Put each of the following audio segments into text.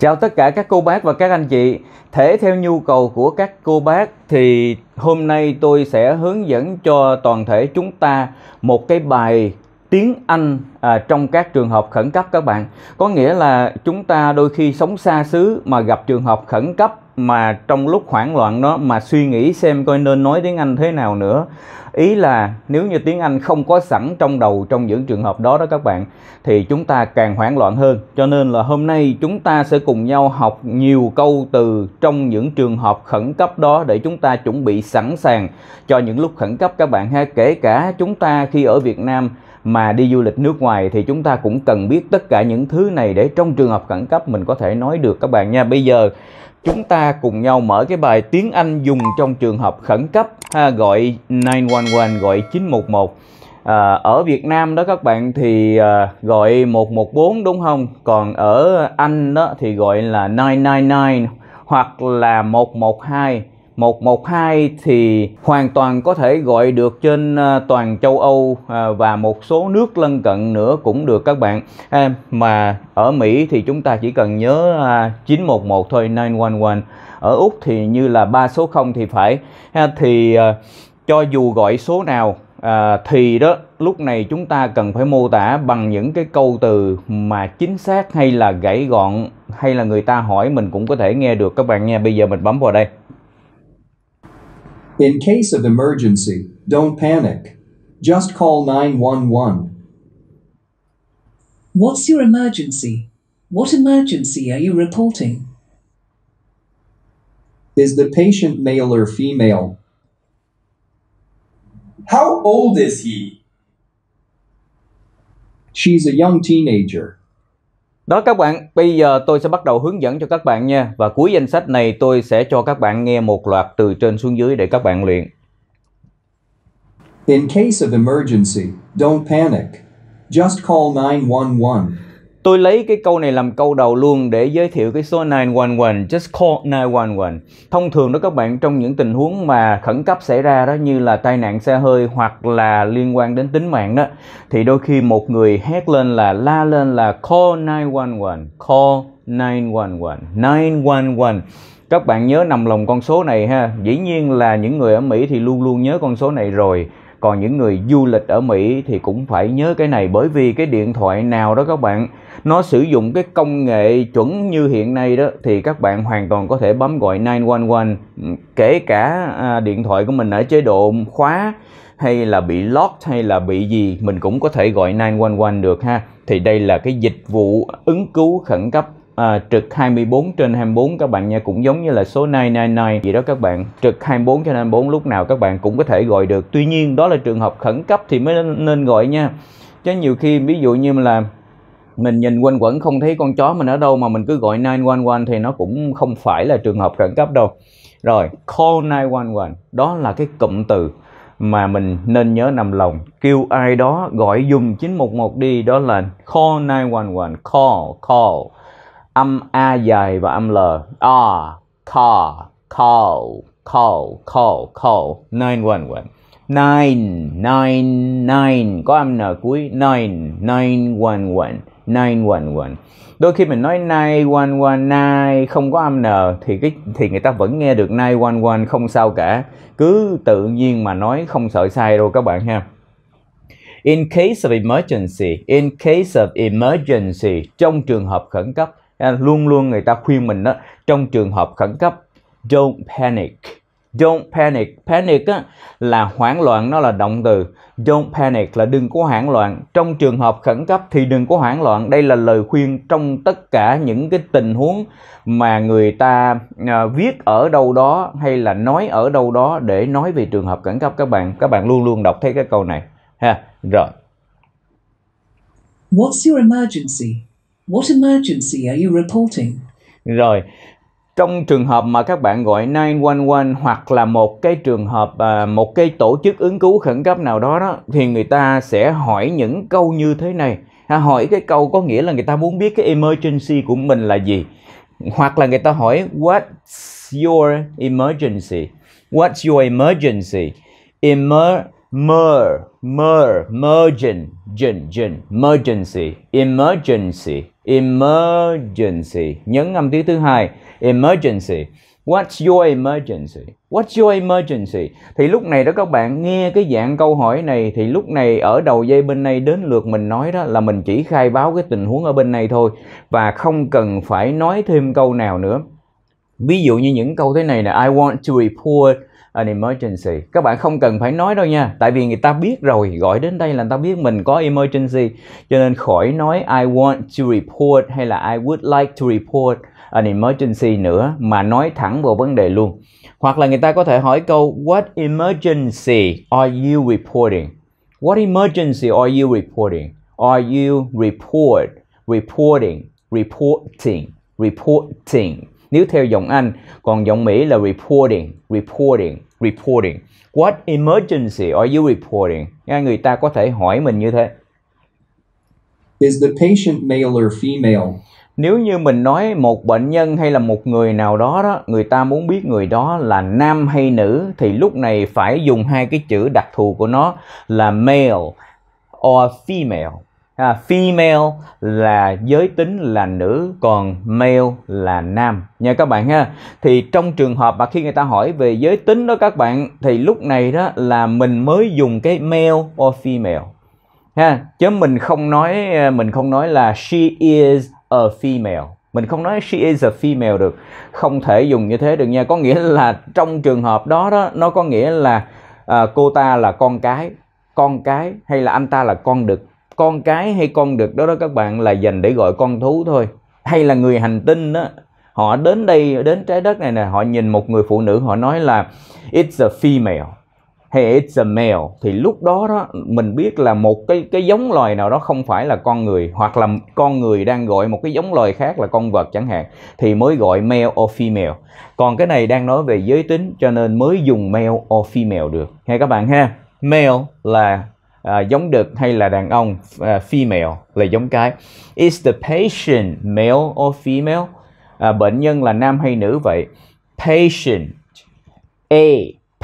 Chào tất cả các cô bác và các anh chị. Thể theo nhu cầu của các cô bác thì hôm nay tôi sẽ hướng dẫn cho toàn thể chúng ta một cái bài tiếng Anh à, trong các trường hợp khẩn cấp các bạn. Có nghĩa là chúng ta đôi khi sống xa xứ mà gặp trường hợp khẩn cấp mà trong lúc hoảng loạn đó mà suy nghĩ xem coi nên nói tiếng Anh thế nào nữa. Ý là nếu như tiếng Anh không có sẵn trong đầu trong những trường hợp đó đó các bạn thì chúng ta càng hoảng loạn hơn. Cho nên là hôm nay chúng ta sẽ cùng nhau học nhiều câu từ trong những trường hợp khẩn cấp đó để chúng ta chuẩn bị sẵn sàng cho những lúc khẩn cấp các bạn ha. Kể cả chúng ta khi ở Việt Nam mà đi du lịch nước ngoài thì chúng ta cũng cần biết tất cả những thứ này để trong trường hợp khẩn cấp mình có thể nói được các bạn nha. Bây giờ chúng ta cùng nhau mở cái bài tiếng Anh dùng trong trường hợp khẩn cấp ha, gọi 911 gọi 911. À, ở Việt Nam đó các bạn thì à, gọi 114 đúng không? Còn ở Anh đó thì gọi là 999 hoặc là 112 112 thì hoàn toàn có thể gọi được trên ờ, toàn châu Âu ờ, và một số nước lân cận nữa cũng được các bạn. À, mà ở Mỹ thì chúng ta chỉ cần nhớ 911 ờ, thôi, 911. Ở Úc thì như là ba số 0 thì phải. thì cho dù gọi số nào à, thì đó lúc này chúng ta cần phải mô tả bằng những cái câu từ mà chính xác hay là gãy gọn hay là người ta hỏi mình cũng có thể nghe được các bạn nha. Bây giờ mình bấm vào đây. In case of emergency, don't panic. Just call 911. What's your emergency? What emergency are you reporting? Is the patient male or female? How old is he? She's a young teenager. Đó các bạn, bây giờ tôi sẽ bắt đầu hướng dẫn cho các bạn nha. Và cuối danh sách này tôi sẽ cho các bạn nghe một loạt từ trên xuống dưới để các bạn luyện. In case of emergency, don't panic. Just call 911. Tôi lấy cái câu này làm câu đầu luôn để giới thiệu cái số 911, just call 911. Thông thường đó các bạn trong những tình huống mà khẩn cấp xảy ra đó như là tai nạn xe hơi hoặc là liên quan đến tính mạng đó thì đôi khi một người hét lên là la lên là call 911, call 911, 911 các bạn nhớ nằm lòng con số này ha dĩ nhiên là những người ở mỹ thì luôn luôn nhớ con số này rồi còn những người du lịch ở Mỹ thì cũng phải nhớ cái này bởi vì cái điện thoại nào đó các bạn nó sử dụng cái công nghệ chuẩn như hiện nay đó thì các bạn hoàn toàn có thể bấm gọi 911 ừ, kể cả à, điện thoại của mình ở chế độ khóa hay là bị lock hay là bị gì mình cũng có thể gọi 911 được ha. Thì đây là cái dịch vụ ứng cứu khẩn cấp à, trực 24 trên 24 các bạn nha cũng giống như là số 999 gì đó các bạn trực 24 trên 24 lúc nào các bạn cũng có thể gọi được tuy nhiên đó là trường hợp khẩn cấp thì mới nên gọi nha chứ nhiều khi ví dụ như là mình nhìn quanh quẩn không thấy con chó mình ở đâu mà mình cứ gọi 911 thì nó cũng không phải là trường hợp khẩn cấp đâu rồi call 911 đó là cái cụm từ mà mình nên nhớ nằm lòng kêu ai đó gọi dùng 911 đi đó là call 911 call call âm a dài và âm l r call call call call call nine one one nine nine nine có âm n cuối nine nine one one nine one one đôi khi mình nói nine one one nine không có âm n thì cái thì người ta vẫn nghe được nine one one không sao cả cứ tự nhiên mà nói không sợ sai đâu các bạn ha In case of emergency, in case of emergency, trong trường hợp khẩn cấp, luôn luôn người ta khuyên mình đó trong trường hợp khẩn cấp don't panic don't panic panic á, là hoảng loạn nó là động từ don't panic là đừng có hoảng loạn trong trường hợp khẩn cấp thì đừng có hoảng loạn đây là lời khuyên trong tất cả những cái tình huống mà người ta à, viết ở đâu đó hay là nói ở đâu đó để nói về trường hợp khẩn cấp các bạn các bạn luôn luôn đọc thấy cái câu này ha rồi What's your emergency? What emergency are you reporting? Rồi, trong trường hợp mà các bạn gọi 911 hoặc là một cái trường hợp à, một cái tổ chức ứng cứu khẩn cấp nào đó đó thì người ta sẽ hỏi những câu như thế này. À, hỏi cái câu có nghĩa là người ta muốn biết cái emergency của mình là gì. Hoặc là người ta hỏi what's your emergency? What's your emergency? Emer mer mer mergen gen gen emergency emergency emergency nhấn âm tiếng thứ hai emergency What's your emergency? What's your emergency? Thì lúc này đó các bạn nghe cái dạng câu hỏi này thì lúc này ở đầu dây bên này đến lượt mình nói đó là mình chỉ khai báo cái tình huống ở bên này thôi và không cần phải nói thêm câu nào nữa. Ví dụ như những câu thế này là I want to report an emergency các bạn không cần phải nói đâu nha tại vì người ta biết rồi gọi đến đây là người ta biết mình có emergency cho nên khỏi nói I want to report hay là I would like to report an emergency nữa mà nói thẳng vào vấn đề luôn hoặc là người ta có thể hỏi câu what emergency are you reporting what emergency are you reporting are you report reporting reporting reporting nếu theo giọng Anh. Còn giọng Mỹ là reporting, reporting, reporting. What emergency are you reporting? Nghe người ta có thể hỏi mình như thế. Is the patient male or female? Nếu như mình nói một bệnh nhân hay là một người nào đó đó, người ta muốn biết người đó là nam hay nữ thì lúc này phải dùng hai cái chữ đặc thù của nó là male or female à, female là giới tính là nữ còn male là nam nha các bạn ha thì trong trường hợp mà khi người ta hỏi về giới tính đó các bạn thì lúc này đó là mình mới dùng cái male or female ha chứ mình không nói à, mình không nói là she is a female mình không nói she is a female được không thể dùng như thế được nha có nghĩa là trong trường hợp đó đó nó có nghĩa là à, cô ta là con cái con cái hay là anh ta là con đực con cái hay con đực đó đó các bạn là dành để gọi con thú thôi hay là người hành tinh đó họ đến đây đến trái đất này nè họ nhìn một người phụ nữ họ nói là it's a female hay it's a male thì lúc đó đó mình biết là một cái cái giống loài nào đó không phải là con người hoặc là con người đang gọi một cái giống loài khác là con vật chẳng hạn thì mới gọi male or female còn cái này đang nói về giới tính cho nên mới dùng male or female được nghe các bạn ha male là uh, giống đực hay là đàn ông uh, female là giống cái is the patient male or female uh, bệnh nhân là nam hay nữ vậy patient a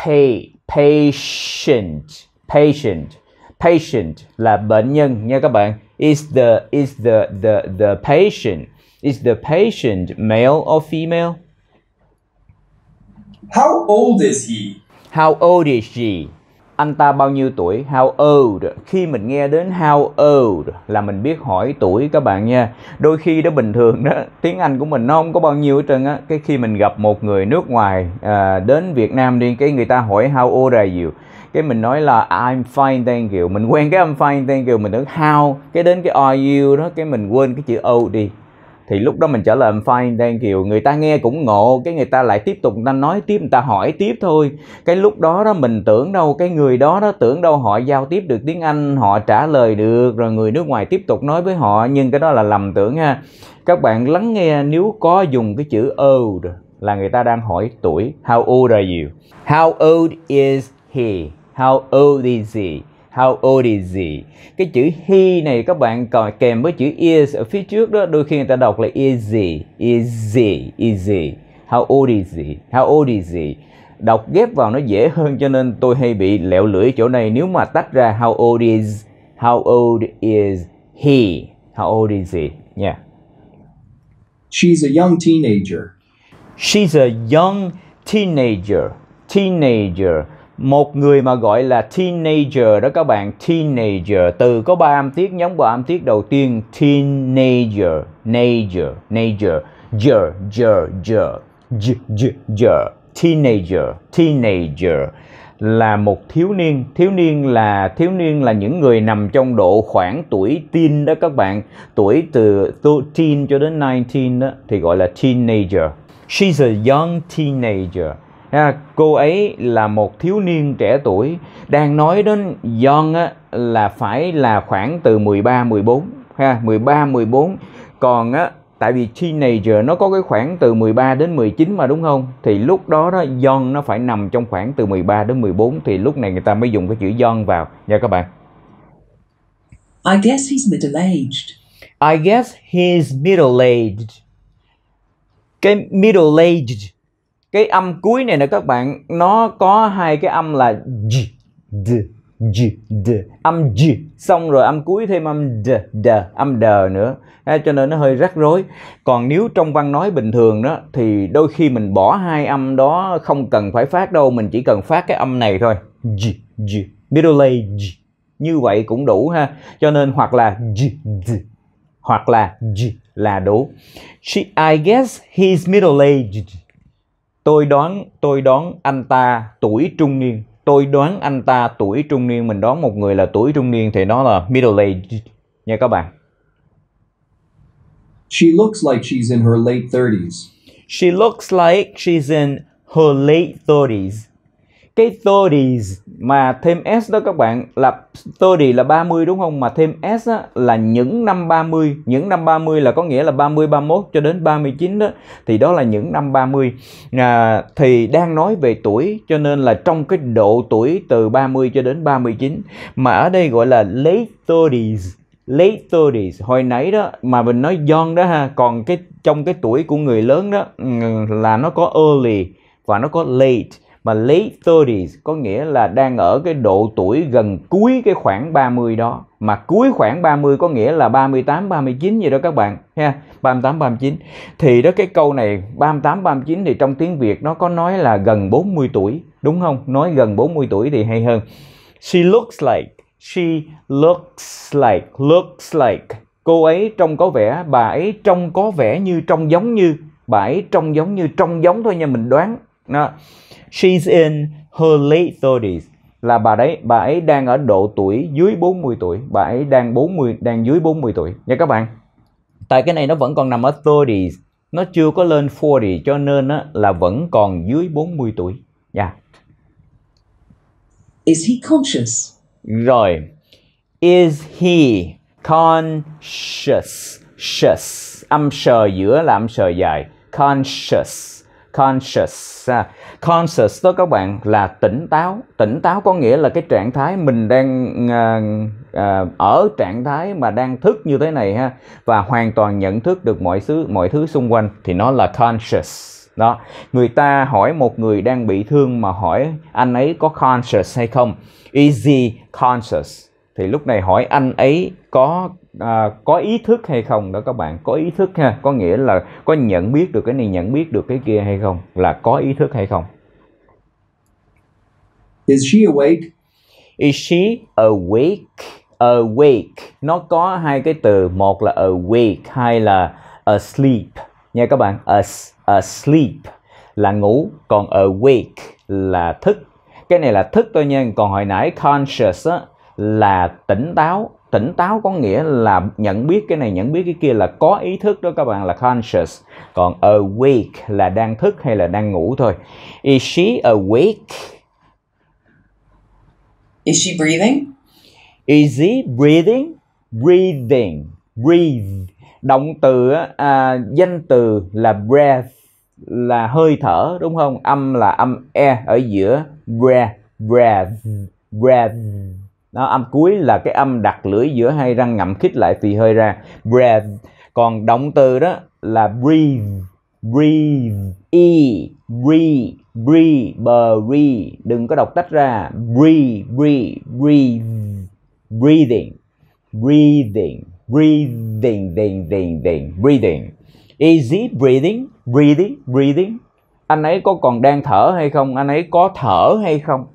pay patient patient patient là bệnh nhân nha các bạn is the is the the the patient is the patient male or female how old is he how old is she anh ta bao nhiêu tuổi how old khi mình nghe đến how old là mình biết hỏi tuổi các bạn nha đôi khi đó bình thường đó tiếng anh của mình nó không có bao nhiêu hết trơn á cái khi mình gặp một người nước ngoài à, đến việt nam đi cái người ta hỏi how old are you cái mình nói là I'm fine thank you mình quen cái I'm fine thank you mình tưởng how cái đến cái are you đó cái mình quên cái chữ old đi thì lúc đó mình trả lời fine đang kiểu người ta nghe cũng ngộ cái người ta lại tiếp tục người ta nói tiếp người ta hỏi tiếp thôi cái lúc đó đó mình tưởng đâu cái người đó đó tưởng đâu họ giao tiếp được tiếng anh họ trả lời được rồi người nước ngoài tiếp tục nói với họ nhưng cái đó là lầm tưởng ha các bạn lắng nghe nếu có dùng cái chữ old là người ta đang hỏi tuổi how old are you how old is he how old is he How old is he? Cái chữ he này các bạn còn kèm với chữ is ở phía trước đó, đôi khi người ta đọc là is he, is he, is he. How old is he? How old is he? Đọc ghép vào nó dễ hơn cho nên tôi hay bị lẹo lưỡi chỗ này nếu mà tách ra how old is, how old is he, how old is he? Yeah. She's a young teenager. She's a young teenager. Teenager một người mà gọi là teenager đó các bạn teenager từ có ba âm tiết nhóm ba âm tiết đầu tiên teenager nager nager ger, ger, ger, ger, j teenager teenager là một thiếu niên thiếu niên là thiếu niên là những người nằm trong độ khoảng tuổi teen đó các bạn tuổi từ teen cho đến 19 đó thì gọi là teenager she's a young teenager ha, cô ấy là một thiếu niên trẻ tuổi đang nói đến John á, là phải là khoảng từ 13 14 ha 13 14 còn á tại vì teenager nó có cái khoảng từ 13 đến 19 mà đúng không? Thì lúc đó đó John nó phải nằm trong khoảng từ 13 đến 14 thì lúc này người ta mới dùng cái chữ John vào nha các bạn. I guess he's middle-aged. I guess he's middle-aged. Cái middle-aged cái âm cuối này nè các bạn nó có hai cái âm là g d g d âm g xong rồi âm cuối thêm âm d d âm d nữa à, cho nên nó hơi rắc rối còn nếu trong văn nói bình thường đó thì đôi khi mình bỏ hai âm đó không cần phải phát đâu mình chỉ cần phát cái âm này thôi g g middle age như vậy cũng đủ ha cho nên hoặc là g, d, hoặc là g là đủ She, I guess he's middle aged tôi đoán tôi đoán anh ta tuổi trung niên tôi đoán anh ta tuổi trung niên mình đoán một người là tuổi trung niên thì nó là middle age nha các bạn She looks like she's in her late 30s. She looks like she's in her late 30s cái stories mà thêm S đó các bạn là story là 30 đúng không mà thêm S á, là những năm 30 những năm 30 là có nghĩa là 30 31 cho đến 39 đó thì đó là những năm 30 à, thì đang nói về tuổi cho nên là trong cái độ tuổi từ 30 cho đến 39 mà ở đây gọi là late stories late 30 hồi nãy đó mà mình nói young đó ha còn cái trong cái tuổi của người lớn đó ừ, là nó có early và nó có late mà late 30s có nghĩa là đang ở cái độ tuổi gần cuối cái khoảng 30 đó mà cuối khoảng 30 có nghĩa là 38 39 gì đó các bạn ha 38 39 thì đó cái câu này 38 39 thì trong tiếng Việt nó có nói là gần 40 tuổi đúng không nói gần 40 tuổi thì hay hơn she looks like she looks like looks like cô ấy trông có vẻ bà ấy trông có vẻ như trông giống như bà ấy trông giống như trông giống thôi nha mình đoán đó She's in her late 30s là bà đấy bà ấy đang ở độ tuổi dưới 40 tuổi, bà ấy đang 40 đang dưới 40 tuổi nha các bạn. Tại cái này nó vẫn còn nằm ở 30s, nó chưa có lên 40 cho nên á, là vẫn còn dưới 40 tuổi nha. Dạ. Yeah. Is he conscious? Rồi. Is he conscious? Conscious. Âm sờ giữa là âm sờ dài. Conscious. Conscious. À conscious đó các bạn là tỉnh táo tỉnh táo có nghĩa là cái trạng thái mình đang à, à, ở trạng thái mà đang thức như thế này ha và hoàn toàn nhận thức được mọi thứ mọi thứ xung quanh thì nó là conscious đó người ta hỏi một người đang bị thương mà hỏi anh ấy có conscious hay không is he conscious thì lúc này hỏi anh ấy có à, có ý thức hay không đó các bạn có ý thức ha có nghĩa là có nhận biết được cái này nhận biết được cái kia hay không là có ý thức hay không Is she awake? Is she awake? Awake. Nó có hai cái từ, một là awake, hai là asleep. Nha các bạn, As, asleep là ngủ, còn awake là thức. Cái này là thức thôi nha, còn hồi nãy conscious á, là tỉnh táo. Tỉnh táo có nghĩa là nhận biết cái này, nhận biết cái kia là có ý thức đó các bạn là conscious. Còn awake là đang thức hay là đang ngủ thôi. Is she awake? Is she breathing? Is he breathing? Breathing. Breathe. Động từ à, danh từ là breath là hơi thở đúng không? Âm là âm e ở giữa breath breath breath. Nó âm cuối là cái âm đặt lưỡi giữa hai răng ngậm khít lại thì hơi ra breath. Còn động từ đó là breathe breathe e breathe breathe breathe đừng có đọc tách ra breathe breathe breathe breathing breathing breathing breathing, ding ding breathing is it breathing breathing breathing anh ấy có còn đang thở hay không anh ấy có thở hay không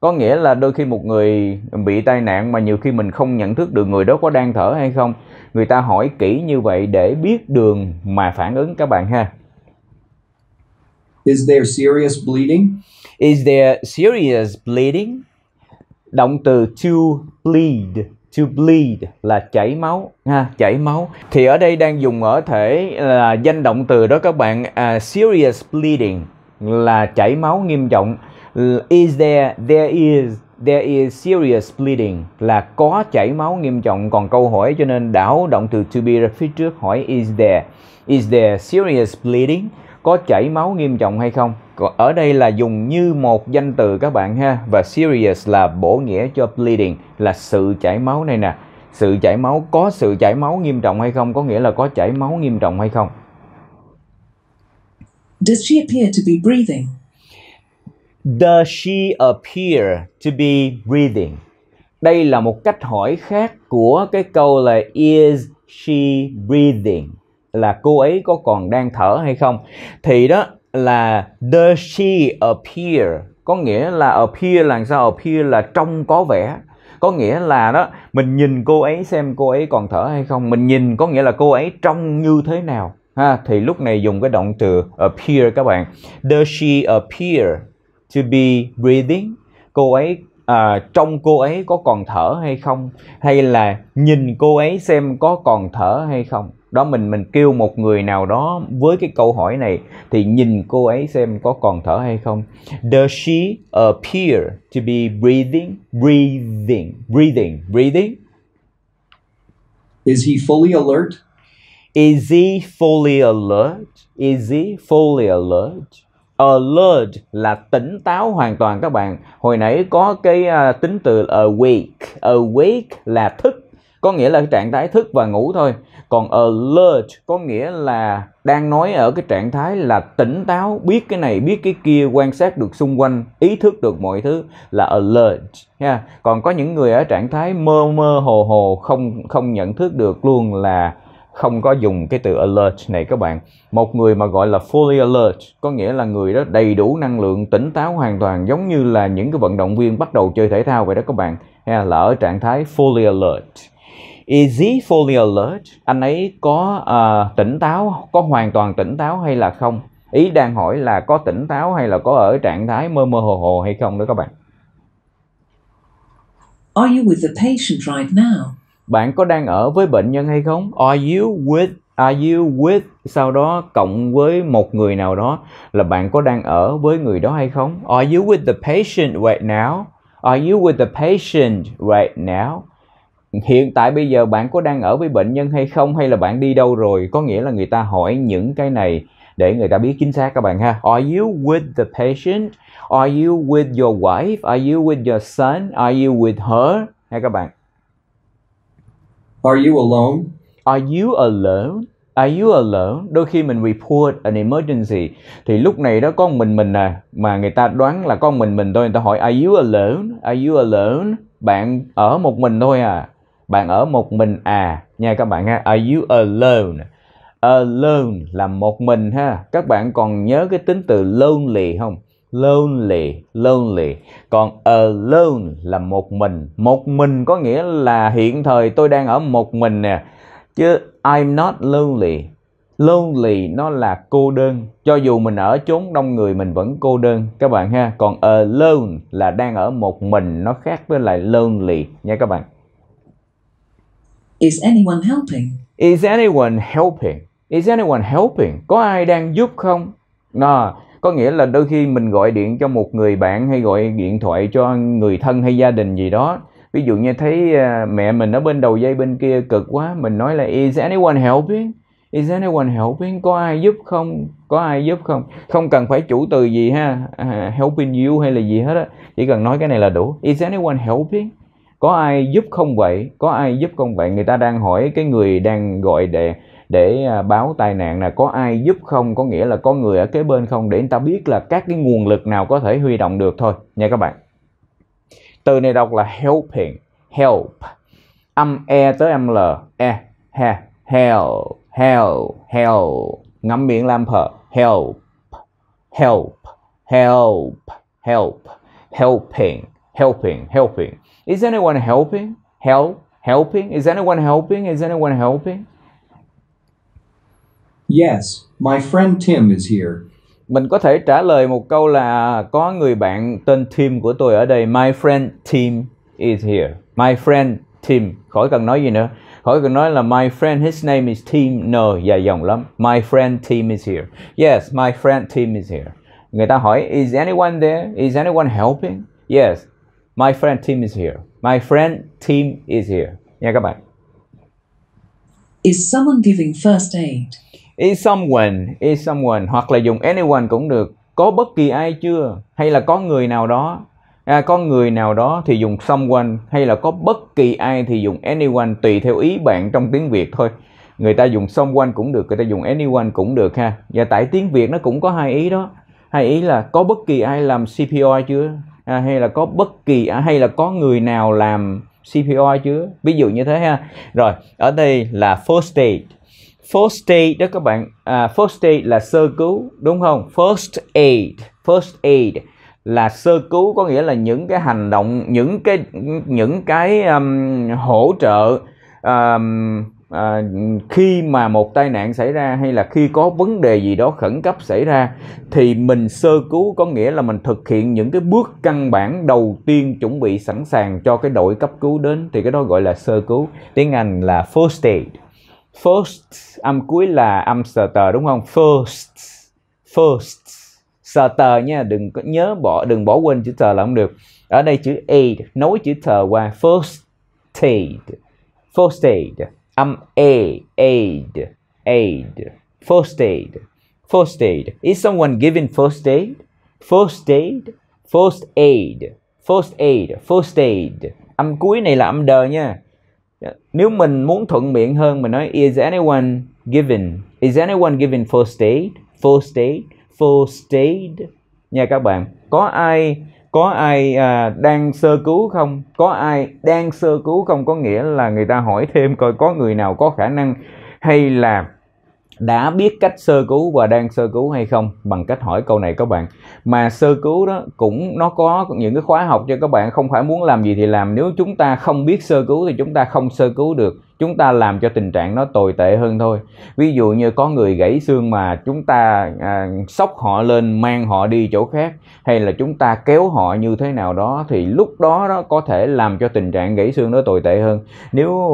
có nghĩa là đôi khi một người bị tai nạn mà nhiều khi mình không nhận thức được người đó có đang thở hay không người ta hỏi kỹ như vậy để biết đường mà phản ứng các bạn ha Is there serious bleeding? Is there serious bleeding? Động từ to bleed to bleed là chảy máu ha chảy máu thì ở đây đang dùng ở thể là danh động từ đó các bạn uh, serious bleeding là chảy máu nghiêm trọng is there there is there is serious bleeding là có chảy máu nghiêm trọng còn câu hỏi cho nên đảo động từ to be phía trước hỏi is there is there serious bleeding có chảy máu nghiêm trọng hay không ở đây là dùng như một danh từ các bạn ha và serious là bổ nghĩa cho bleeding là sự chảy máu này nè sự chảy máu có sự chảy máu nghiêm trọng hay không có nghĩa là có chảy máu nghiêm trọng hay không Does she appear to be breathing? Does she appear to be breathing? Đây là một cách hỏi khác của cái câu là is she breathing? là cô ấy có còn đang thở hay không thì đó là does she appear có nghĩa là appear là sao appear là trông có vẻ có nghĩa là đó mình nhìn cô ấy xem cô ấy còn thở hay không mình nhìn có nghĩa là cô ấy trông như thế nào ha thì lúc này dùng cái động từ appear các bạn does she appear to be breathing cô ấy à, trong cô ấy có còn thở hay không hay là nhìn cô ấy xem có còn thở hay không đó mình mình kêu một người nào đó với cái câu hỏi này thì nhìn cô ấy xem có còn thở hay không does she appear to be breathing breathing breathing breathing is he fully alert is he fully alert is he fully alert alert là tỉnh táo hoàn toàn các bạn hồi nãy có cái uh, tính từ awake awake là thức có nghĩa là trạng thái thức và ngủ thôi còn alert có nghĩa là đang nói ở cái trạng thái là tỉnh táo biết cái này biết cái kia quan sát được xung quanh ý thức được mọi thứ là alert ha còn có những người ở trạng thái mơ mơ hồ hồ không không nhận thức được luôn là không có dùng cái từ alert này các bạn một người mà gọi là fully alert có nghĩa là người đó đầy đủ năng lượng tỉnh táo hoàn toàn giống như là những cái vận động viên bắt đầu chơi thể thao vậy đó các bạn ha là ở trạng thái fully alert Is he fully alert? Anh ấy có uh, tỉnh táo, có hoàn toàn tỉnh táo hay là không? Ý đang hỏi là có tỉnh táo hay là có ở trạng thái mơ mơ hồ hồ hay không đó các bạn. Are you with the patient right now? Bạn có đang ở với bệnh nhân hay không? Are you with are you with sau đó cộng với một người nào đó là bạn có đang ở với người đó hay không? Are you with the patient right now? Are you with the patient right now? hiện tại bây giờ bạn có đang ở với bệnh nhân hay không hay là bạn đi đâu rồi có nghĩa là người ta hỏi những cái này để người ta biết chính xác các bạn ha are you with the patient are you with your wife are you with your son are you with her hay các bạn are you alone are you alone Are you alone? Đôi khi mình report an emergency thì lúc này đó con mình mình nè à, mà người ta đoán là con mình mình thôi người ta hỏi Are you alone? Are you alone? Bạn ở một mình thôi à? bạn ở một mình à nha các bạn ha are you alone alone là một mình ha các bạn còn nhớ cái tính từ lonely không lonely lonely còn alone là một mình một mình có nghĩa là hiện thời tôi đang ở một mình nè chứ I'm not lonely lonely nó là cô đơn cho dù mình ở chốn đông người mình vẫn cô đơn các bạn ha còn alone là đang ở một mình nó khác với lại lonely nha các bạn Is anyone helping? Is anyone helping? Is anyone helping? Có ai đang giúp không? Nó có nghĩa là đôi khi mình gọi điện cho một người bạn hay gọi điện thoại cho người thân hay gia đình gì đó. Ví dụ như thấy à, mẹ mình ở bên đầu dây bên kia cực quá, mình nói là is anyone helping? Is anyone helping? Có ai giúp không? Có ai giúp không? Không cần phải chủ từ gì ha, à, helping you hay là gì hết á, chỉ cần nói cái này là đủ. Is anyone helping? có ai giúp không vậy có ai giúp không vậy người ta đang hỏi cái người đang gọi để để à, báo tai nạn là có ai giúp không có nghĩa là có người ở kế bên không để người ta biết là các cái nguồn lực nào có thể huy động được thôi nha các bạn từ này đọc là helping help âm e tới âm l e he help help help ngắm miệng làm phở help help help help helping helping helping Is anyone helping? Help? Helping? Is anyone helping? Is anyone helping? Yes, my friend Tim is here. Mình có thể trả lời một câu là có người bạn tên Tim của tôi ở đây. My friend Tim is here. My friend Tim. Khỏi cần nói gì nữa. Khỏi cần nói là my friend, his name is Tim. No, dài dòng lắm. My friend Tim is here. Yes, my friend Tim is here. Người ta hỏi, is anyone there? Is anyone helping? Yes, My friend Tim is here. My friend Tim is here. Nha các bạn. Is someone giving first aid? Is someone, is someone hoặc là dùng anyone cũng được. Có bất kỳ ai chưa hay là có người nào đó. À, có người nào đó thì dùng someone hay là có bất kỳ ai thì dùng anyone tùy theo ý bạn trong tiếng Việt thôi. Người ta dùng someone cũng được, người ta dùng anyone cũng được ha. Và tại tiếng Việt nó cũng có hai ý đó. Hai ý là có bất kỳ ai làm CPO chưa à, hay là có bất kỳ à, hay là có người nào làm CPR chứ ví dụ như thế ha rồi ở đây là first aid first aid đó các bạn à, first aid là sơ cứu đúng không first aid first aid là sơ cứu có nghĩa là những cái hành động những cái những cái um, hỗ trợ um, à, khi mà một tai nạn xảy ra hay là khi có vấn đề gì đó khẩn cấp xảy ra thì mình sơ cứu có nghĩa là mình thực hiện những cái bước căn bản đầu tiên chuẩn bị sẵn sàng cho cái đội cấp cứu đến thì cái đó gọi là sơ cứu tiếng Anh là first aid first âm cuối là âm sờ tờ đúng không first first sờ tờ nha đừng có nhớ bỏ đừng bỏ quên chữ tờ là không được ở đây chữ aid nối chữ tờ qua first aid first aid âm A, aid, aid. First aid, first aid. Is someone given first aid? First aid, first aid, first aid, first aid. Âm cuối này là âm đờ nha. Nếu mình muốn thuận miệng hơn mình nói is anyone given? Is anyone given first aid? First aid, first aid. Nha các bạn, có ai có ai à, đang sơ cứu không có ai đang sơ cứu không có nghĩa là người ta hỏi thêm coi có người nào có khả năng hay là đã biết cách sơ cứu và đang sơ cứu hay không bằng cách hỏi câu này các bạn mà sơ cứu đó cũng nó có những cái khóa học cho các bạn không phải muốn làm gì thì làm nếu chúng ta không biết sơ cứu thì chúng ta không sơ cứu được chúng ta làm cho tình trạng nó tồi tệ hơn thôi ví dụ như có người gãy xương mà chúng ta à, sóc họ lên mang họ đi chỗ khác hay là chúng ta kéo họ như thế nào đó thì lúc đó đó có thể làm cho tình trạng gãy xương nó tồi tệ hơn nếu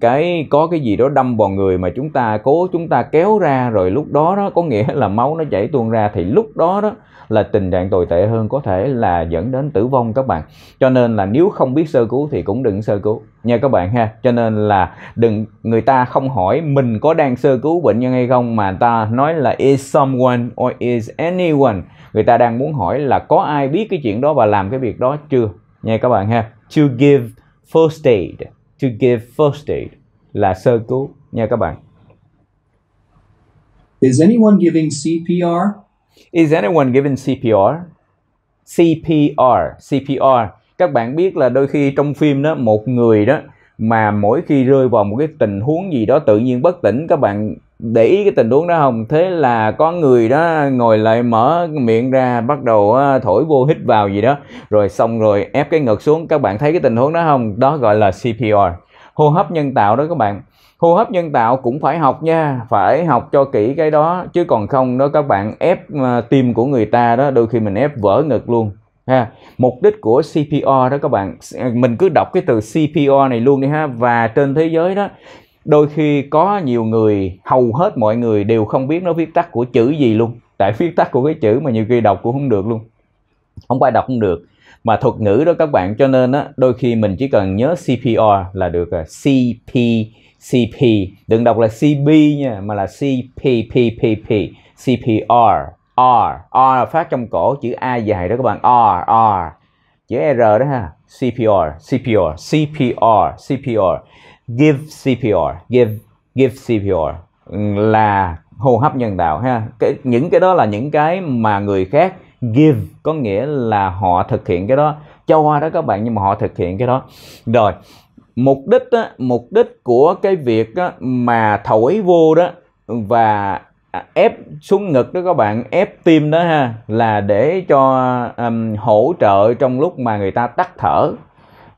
cái có cái gì đó đâm vào người mà chúng ta cố chúng ta kéo ra rồi lúc đó đó có nghĩa là máu nó chảy tuôn ra thì lúc đó đó là tình trạng tồi tệ hơn có thể là dẫn đến tử vong các bạn cho nên là nếu không biết sơ cứu thì cũng đừng sơ cứu nha các bạn ha cho nên là đừng người ta không hỏi mình có đang sơ cứu bệnh nhân hay không mà ta nói là is someone or is anyone người ta đang muốn hỏi là có ai biết cái chuyện đó và làm cái việc đó chưa nha các bạn ha to give first aid to give first aid là sơ cứu nha các bạn is anyone giving CPR is anyone giving CPR CPR CPR các bạn biết là đôi khi trong phim đó một người đó mà mỗi khi rơi vào một cái tình huống gì đó tự nhiên bất tỉnh các bạn để ý cái tình huống đó không thế là có người đó ngồi lại mở miệng ra bắt đầu thổi vô hít vào gì đó rồi xong rồi ép cái ngực xuống các bạn thấy cái tình huống đó không đó gọi là CPR hô hấp nhân tạo đó các bạn hô hấp nhân tạo cũng phải học nha phải học cho kỹ cái đó chứ còn không đó các bạn ép à, tim của người ta đó đôi khi mình ép vỡ ngực luôn ha mục đích của CPO đó các bạn à, mình cứ đọc cái từ CPO này luôn đi ha và trên thế giới đó đôi khi có nhiều người hầu hết mọi người đều không biết nó viết tắt của chữ gì luôn tại viết tắt của cái chữ mà nhiều khi đọc cũng không được luôn không ai đọc không được mà thuật ngữ đó các bạn cho nên á đôi khi mình chỉ cần nhớ CPO là được rồi. CP CP đừng đọc là CB nha mà là CPPPP CPR R R phát trong cổ chữ A dài đó các bạn R R chữ R đó ha CPR CPR CPR CPR give CPR give give CPR là hô hấp nhân tạo ha cái, những cái đó là những cái mà người khác give có nghĩa là họ thực hiện cái đó cho qua đó các bạn nhưng mà họ thực hiện cái đó rồi mục đích á, mục đích của cái việc á, mà thổi vô đó và à, ép xuống ngực đó các bạn ép tim đó ha là để cho um, hỗ trợ trong lúc mà người ta tắt thở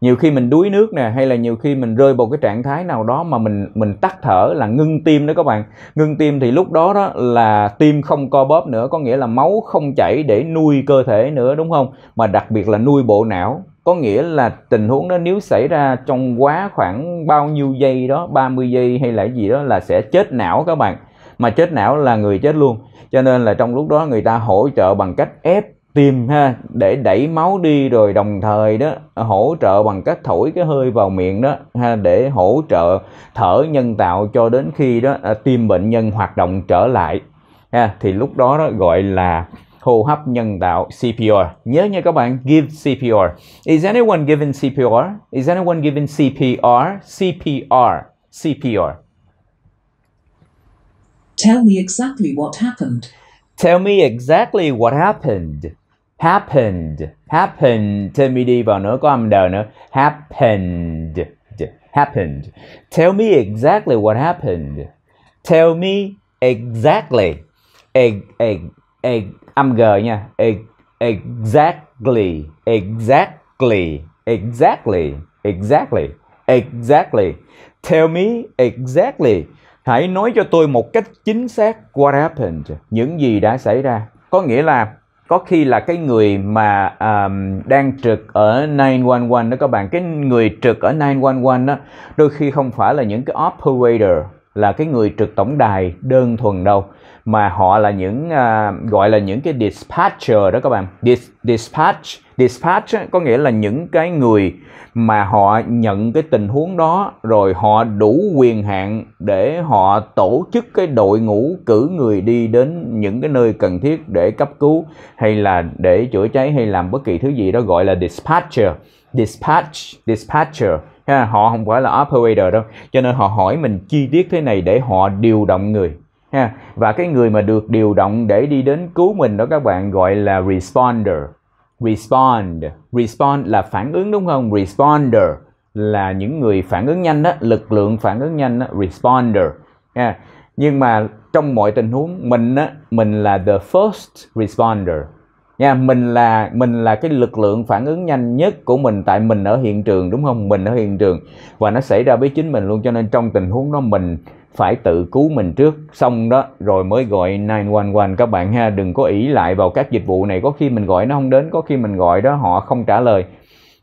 nhiều khi mình đuối nước nè hay là nhiều khi mình rơi vào cái trạng thái nào đó mà mình mình tắt thở là ngưng tim đó các bạn ngưng tim thì lúc đó đó là tim không co bóp nữa có nghĩa là máu không chảy để nuôi cơ thể nữa đúng không mà đặc biệt là nuôi bộ não có nghĩa là tình huống đó nếu xảy ra trong quá khoảng bao nhiêu giây đó 30 giây hay là gì đó là sẽ chết não các bạn mà chết não là người chết luôn cho nên là trong lúc đó người ta hỗ trợ bằng cách ép tim ha để đẩy máu đi rồi đồng thời đó hỗ trợ bằng cách thổi cái hơi vào miệng đó ha để hỗ trợ thở nhân tạo cho đến khi đó à, tim bệnh nhân hoạt động trở lại ha thì lúc đó, đó gọi là hô hấp nhân tạo CPR. Nhớ nha các bạn, give CPR. Is anyone given CPR? Is anyone given CPR? CPR. CPR. Tell me exactly what happened. Tell me exactly what happened. Happened. Happened. me đi vào nữa có âm đờ nữa. Happened. Happened. Tell me exactly what happened. Tell me exactly. Egg, egg, egg. Âm g nha. Egg, exactly. Exactly. Exactly. Exactly. Exactly. Tell me exactly. Hãy nói cho tôi một cách chính xác what happened, những gì đã xảy ra. Có nghĩa là có khi là cái người mà um, đang trực ở 911 đó các bạn, cái người trực ở 911 đó đôi khi không phải là những cái operator là cái người trực tổng đài đơn thuần đâu mà họ là những à, gọi là những cái dispatcher đó các bạn Dis, dispatch dispatch có nghĩa là những cái người mà họ nhận cái tình huống đó rồi họ đủ quyền hạn để họ tổ chức cái đội ngũ cử người đi đến những cái nơi cần thiết để cấp cứu hay là để chữa cháy hay làm bất kỳ thứ gì đó gọi là dispatcher dispatch dispatcher ha họ không phải là operator đâu cho nên họ hỏi mình chi tiết thế này để họ điều động người ha và cái người mà được điều động để đi đến cứu mình đó các bạn gọi là responder respond respond là phản ứng đúng không responder là những người phản ứng nhanh đó lực lượng phản ứng nhanh đó, responder ha. nhưng mà trong mọi tình huống mình á mình là the first responder nha mình là mình là cái lực lượng phản ứng nhanh nhất của mình tại mình ở hiện trường đúng không mình ở hiện trường và nó xảy ra với chính mình luôn cho nên trong tình huống đó mình phải tự cứu mình trước xong đó rồi mới gọi 911 các bạn ha đừng có ý lại vào các dịch vụ này có khi mình gọi nó không đến có khi mình gọi đó họ không trả lời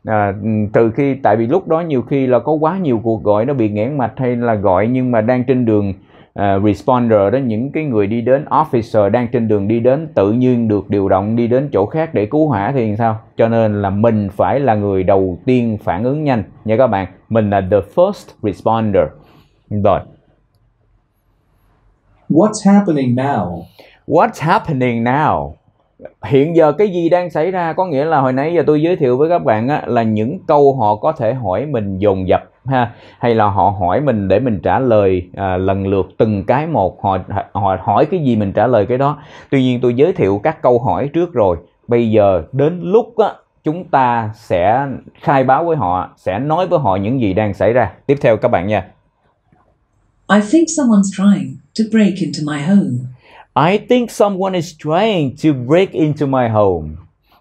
à, từ khi tại vì lúc đó nhiều khi là có quá nhiều cuộc gọi nó bị nghẽn mạch hay là gọi nhưng mà đang trên đường à, responder đó những cái người đi đến officer đang trên đường đi đến tự nhiên được điều động đi đến chỗ khác để cứu hỏa thì sao cho nên là mình phải là người đầu tiên phản ứng nhanh nha các bạn mình là the first responder rồi What's happening now? What's happening now? Hiện giờ cái gì đang xảy ra có nghĩa là hồi nãy giờ tôi giới thiệu với các bạn á, là những câu họ có thể hỏi mình dồn dập ha hay là họ hỏi mình để mình trả lời à, lần lượt từng cái một họ họ hỏi cái gì mình trả lời cái đó tuy nhiên tôi giới thiệu các câu hỏi trước rồi bây giờ đến lúc á, chúng ta sẽ khai báo với họ sẽ nói với họ những gì đang xảy ra tiếp theo các bạn nha I think someone's trying to break into my home. I think someone is trying to break into my home.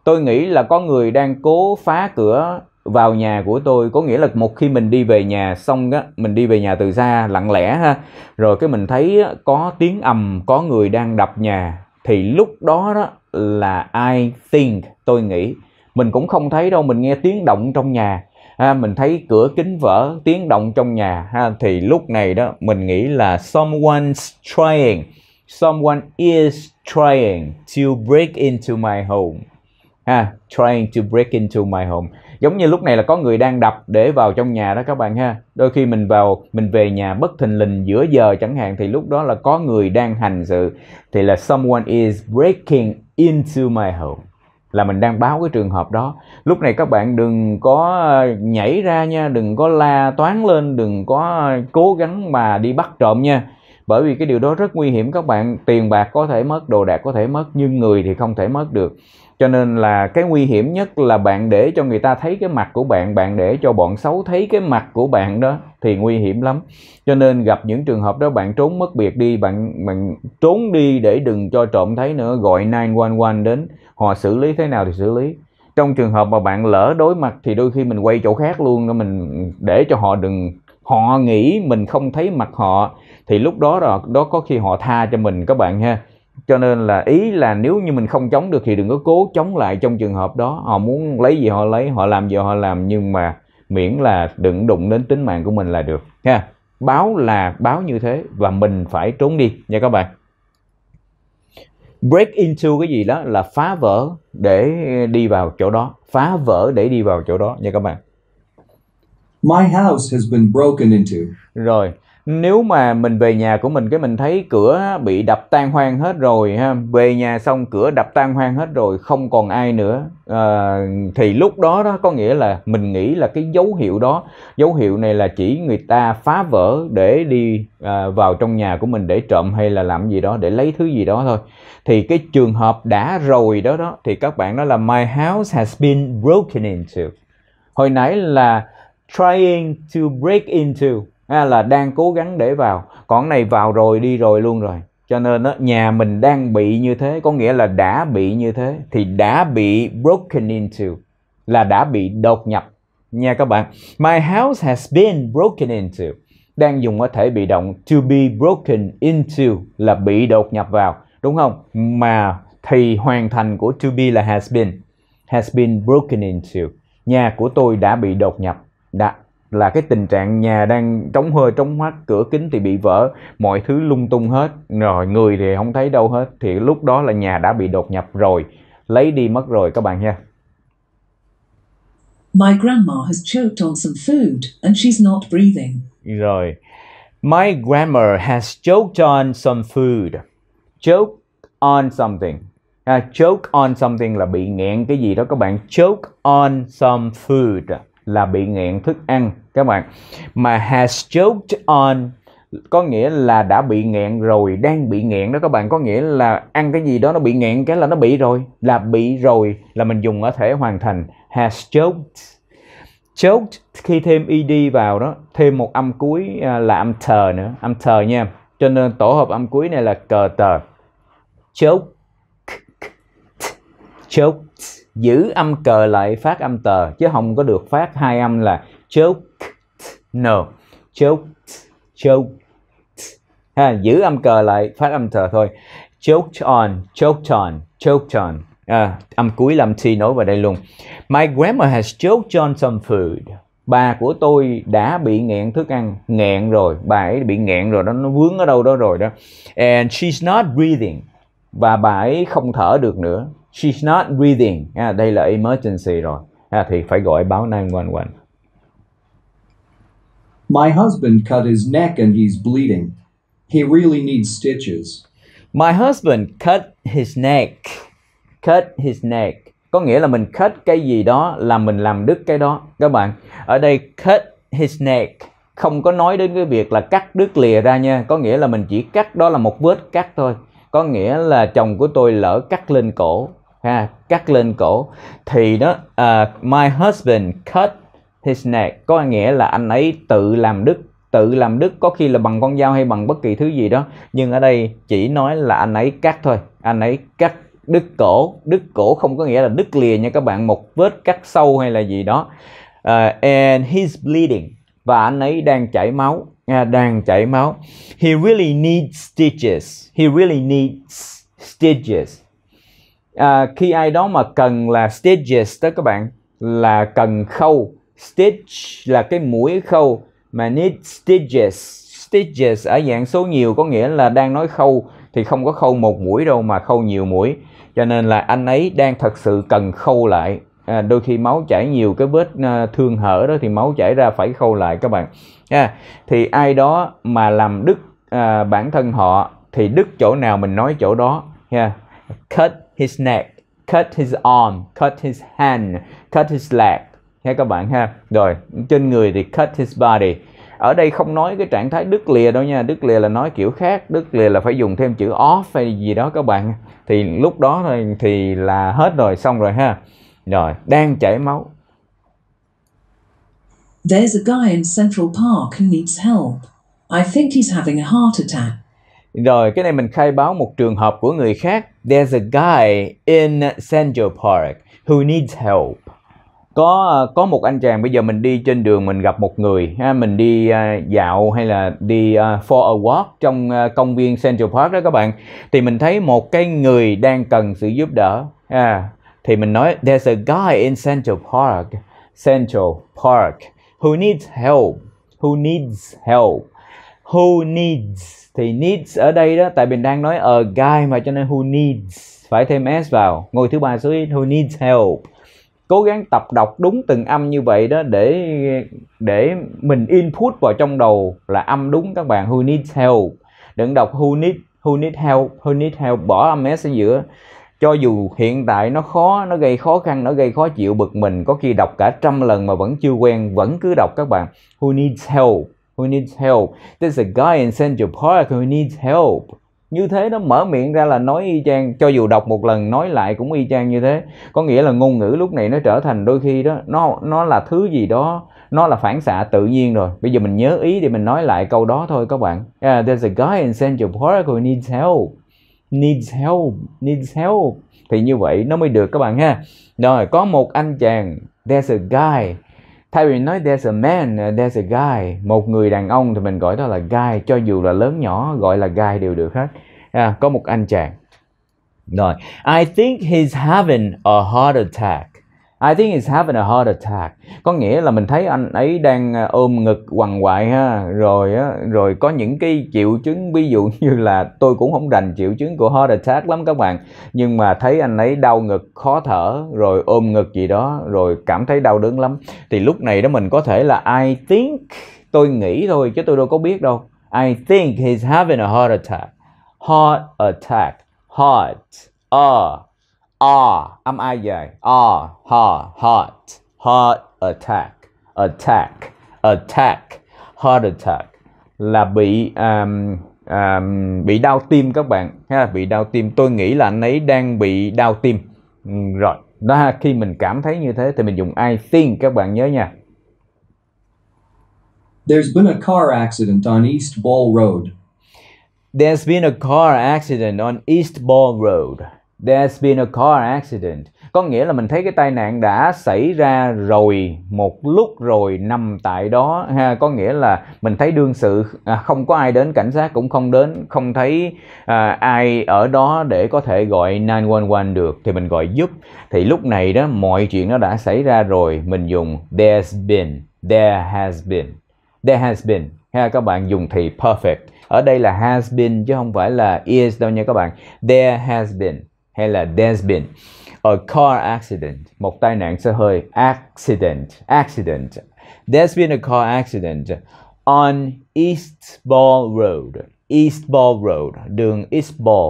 Tôi nghĩ là có người đang cố phá cửa vào nhà của tôi có nghĩa là một khi mình đi về nhà xong á mình đi về nhà từ xa lặng lẽ ha rồi cái mình thấy có tiếng ầm có người đang đập nhà thì lúc đó đó là I think tôi nghĩ mình cũng không thấy đâu mình nghe tiếng động trong nhà ha, mình thấy cửa kính vỡ tiếng động trong nhà ha thì lúc này đó mình nghĩ là someone's trying someone is trying to break into my home ha trying to break into my home giống như lúc này là có người đang đập để vào trong nhà đó các bạn ha đôi khi mình vào mình về nhà bất thình lình giữa giờ chẳng hạn thì lúc đó là có người đang hành sự thì là someone is breaking into my home là mình đang báo cái trường hợp đó lúc này các bạn đừng có ờ, nhảy ra nha đừng có la toán lên đừng có ờ, cố gắng mà đi bắt trộm nha bởi vì cái điều đó rất nguy hiểm các bạn tiền bạc có thể mất đồ đạc có thể mất nhưng người thì không thể mất được cho nên là cái nguy hiểm nhất là bạn để cho người ta thấy cái mặt của bạn bạn để cho bọn xấu thấy cái mặt của bạn đó thì nguy hiểm lắm cho nên gặp những trường hợp đó bạn trốn mất biệt đi bạn bạn trốn đi để đừng cho trộm thấy nữa gọi 911 đến họ xử lý thế nào thì xử lý trong trường hợp mà bạn lỡ đối mặt thì đôi khi mình quay chỗ khác luôn đó mình để cho họ đừng họ nghĩ mình không thấy mặt họ thì lúc đó là đó có khi họ tha cho mình các bạn ha cho nên là ý là nếu như mình không chống được thì đừng có cố chống lại trong trường hợp đó họ muốn lấy gì họ lấy họ làm gì họ làm nhưng mà miễn là đừng đụng đến tính mạng của mình là được ha báo là báo như thế và mình phải trốn đi nha các bạn break into cái gì đó là phá vỡ để đi vào chỗ đó phá vỡ để đi vào chỗ đó nha các bạn My house has been broken into. Rồi, nếu mà mình về nhà của mình cái mình thấy cửa bị đập tan hoang hết rồi ha về nhà xong cửa đập tan hoang hết rồi không còn ai nữa à, thì lúc đó đó có nghĩa là mình nghĩ là cái dấu hiệu đó dấu hiệu này là chỉ người ta phá vỡ để đi à, vào trong nhà của mình để trộm hay là làm gì đó để lấy thứ gì đó thôi thì cái trường hợp đã rồi đó đó thì các bạn đó là my house has been broken into hồi nãy là trying to break into à, là đang cố gắng để vào còn này vào rồi đi rồi luôn rồi cho nên đó, nhà mình đang bị như thế có nghĩa là đã bị như thế thì đã bị broken into là đã bị đột nhập nha các bạn my house has been broken into đang dùng ở thể bị động to be broken into là bị đột nhập vào đúng không mà thì hoàn thành của to be là has been has been broken into nhà của tôi đã bị đột nhập đã là cái tình trạng nhà đang trống hơi trống hoắt cửa kính thì bị vỡ mọi thứ lung tung hết rồi người thì không thấy đâu hết thì lúc đó là nhà đã bị đột nhập rồi lấy đi mất rồi các bạn nha My grandma has choked on some food and she's not breathing. Rồi. My grandma has choked on some food. Choke on something. À, choke on something là bị nghẹn cái gì đó các bạn. Choke on some food là bị nghiện thức ăn các bạn mà has choked on có nghĩa là đã bị nghiện rồi đang bị nghiện đó các bạn có nghĩa là ăn cái gì đó nó bị nghiện cái là nó bị rồi là bị rồi là mình dùng ở thể hoàn thành has choked choked khi thêm ed vào đó thêm một âm cuối à, là âm thờ nữa âm thờ nha cho nên tổ hợp âm cuối này là cờ tờ choked choked giữ âm cờ lại phát âm tờ chứ không có được phát hai âm là choke no choke choke ha giữ âm cờ lại phát âm tờ thôi choked on choked on choked on à, âm cuối làm t nối vào đây luôn my grandma has choked on some food bà của tôi đã bị nghẹn thức ăn nghẹn rồi bà ấy bị nghẹn rồi đó nó vướng ở đâu đó rồi đó and she's not breathing và bà ấy không thở được nữa she's not breathing à, đây là emergency rồi à, thì phải gọi báo 911 My husband cut his neck and he's bleeding. He really needs stitches. My husband cut his neck. Cut his neck. Có nghĩa là mình cut cái gì đó là mình làm đứt cái đó. Các bạn, ở đây cut his neck không có nói đến cái việc là cắt đứt lìa ra nha. Có nghĩa là mình chỉ cắt đó là một vết cắt thôi. Có nghĩa là chồng của tôi lỡ cắt lên cổ ha cắt lên cổ thì đó uh, my husband cut his neck có nghĩa là anh ấy tự làm đứt tự làm đứt có khi là bằng con dao hay bằng bất kỳ thứ gì đó nhưng ở đây chỉ nói là anh ấy cắt thôi anh ấy cắt đứt cổ đứt cổ không có nghĩa là đứt lìa nha các bạn một vết cắt sâu hay là gì đó uh, and he's bleeding và anh ấy đang chảy máu à, đang chảy máu he really needs stitches he really needs stitches à, khi ai đó mà cần là stitches đó các bạn là cần khâu stitch là cái mũi khâu mà need stitches stitches ở dạng số nhiều có nghĩa là đang nói khâu thì không có khâu một mũi đâu mà khâu nhiều mũi cho nên là anh ấy đang thật sự cần khâu lại à, đôi khi máu chảy nhiều cái vết à, thương hở đó thì máu chảy ra phải khâu lại các bạn à, thì ai đó mà làm đứt à, bản thân họ thì đứt chỗ nào mình nói chỗ đó ha yeah. cut his neck, cut his arm, cut his hand, cut his leg. nghe các bạn ha. Rồi, trên người thì cut his body. Ở đây không nói cái trạng thái đứt lìa đâu nha, đứt lìa là nói kiểu khác, đứt lìa là phải dùng thêm chữ off hay gì đó các bạn. Thì lúc đó thì là hết rồi, xong rồi ha. Rồi, đang chảy máu. There's a guy in Central Park who needs help. I think he's having a heart attack. Rồi cái này mình khai báo một trường hợp của người khác There's a guy in Central Park who needs help. Có ờ, có một anh chàng bây giờ mình đi trên đường mình gặp một người ha, mình đi uh, dạo hay là đi uh, for a walk trong uh, công viên Central Park đó các bạn thì mình thấy một cái người đang cần sự giúp đỡ ha. thì mình nói there's a guy in Central Park Central Park who needs help who needs help who needs thì needs ở đây đó tại mình đang nói a guy mà cho nên who needs phải thêm s vào ngôi thứ ba số ít who needs help cố gắng tập đọc đúng từng âm như vậy đó để để mình input vào trong đầu là âm đúng các bạn who needs help đừng đọc who need who need help who need help bỏ âm s ở giữa cho dù hiện tại nó khó nó gây khó khăn nó gây khó chịu bực mình có khi đọc cả trăm lần mà vẫn chưa quen vẫn cứ đọc các bạn who needs help who needs help. There's a guy in Central Park who needs help. Như thế nó mở miệng ra là nói y chang, cho dù đọc một lần nói lại cũng y chang như thế. Có nghĩa là ngôn ngữ lúc này nó trở thành đôi khi đó, nó nó là thứ gì đó, nó là phản xạ tự nhiên rồi. Bây giờ mình nhớ ý thì mình nói lại câu đó thôi các bạn. Yeah, there's a guy in Central Park who needs help. Needs help, needs help. Thì như vậy nó mới được các bạn ha. Rồi, có một anh chàng, there's a guy thay vì nói there's a man uh, there's a guy một người đàn ông thì mình gọi đó là guy cho dù là lớn nhỏ gọi là guy đều được hết à, có một anh chàng rồi I think he's having a heart attack I think he's having a heart attack. Có nghĩa là mình thấy anh ấy đang ờ, ôm ngực quằn quại ha, rồi rồi có những cái triệu chứng ví dụ như là tôi cũng không rành triệu chứng của heart attack lắm các bạn, nhưng mà thấy anh ấy đau ngực, khó thở, rồi ôm ngực gì đó, rồi cảm thấy đau đớn lắm. Thì lúc này đó mình có thể là I think, tôi nghĩ thôi chứ tôi đâu có biết đâu. I think he's having a heart attack. Heart attack. Heart. A. Uh o âm ai dài o ho heart heart attack attack attack heart attack là bị um, um, bị đau tim các bạn ha bị đau tim tôi nghĩ là anh ấy đang bị đau tim ừ, rồi đó ha, khi mình cảm thấy như thế thì mình dùng I think các bạn nhớ nha There's been a car accident on East Ball Road. There's been a car accident on East Ball Road. There's been a car accident. Có nghĩa là mình thấy cái tai nạn đã xảy ra rồi một lúc rồi nằm tại đó ha, có nghĩa là mình thấy đương sự à, không có ai đến cảnh sát cũng không đến, không thấy à, ai ở đó để có thể gọi 911 được thì mình gọi giúp. Thì lúc này đó mọi chuyện nó đã xảy ra rồi, mình dùng there's been, there has been. There has been. Ha các bạn dùng thì perfect. Ở đây là has been chứ không phải là is đâu nha các bạn. There has been hay là there's been a car accident một tai nạn xe hơi accident accident there's been a car accident on East Ball Road East Ball Road đường East Ball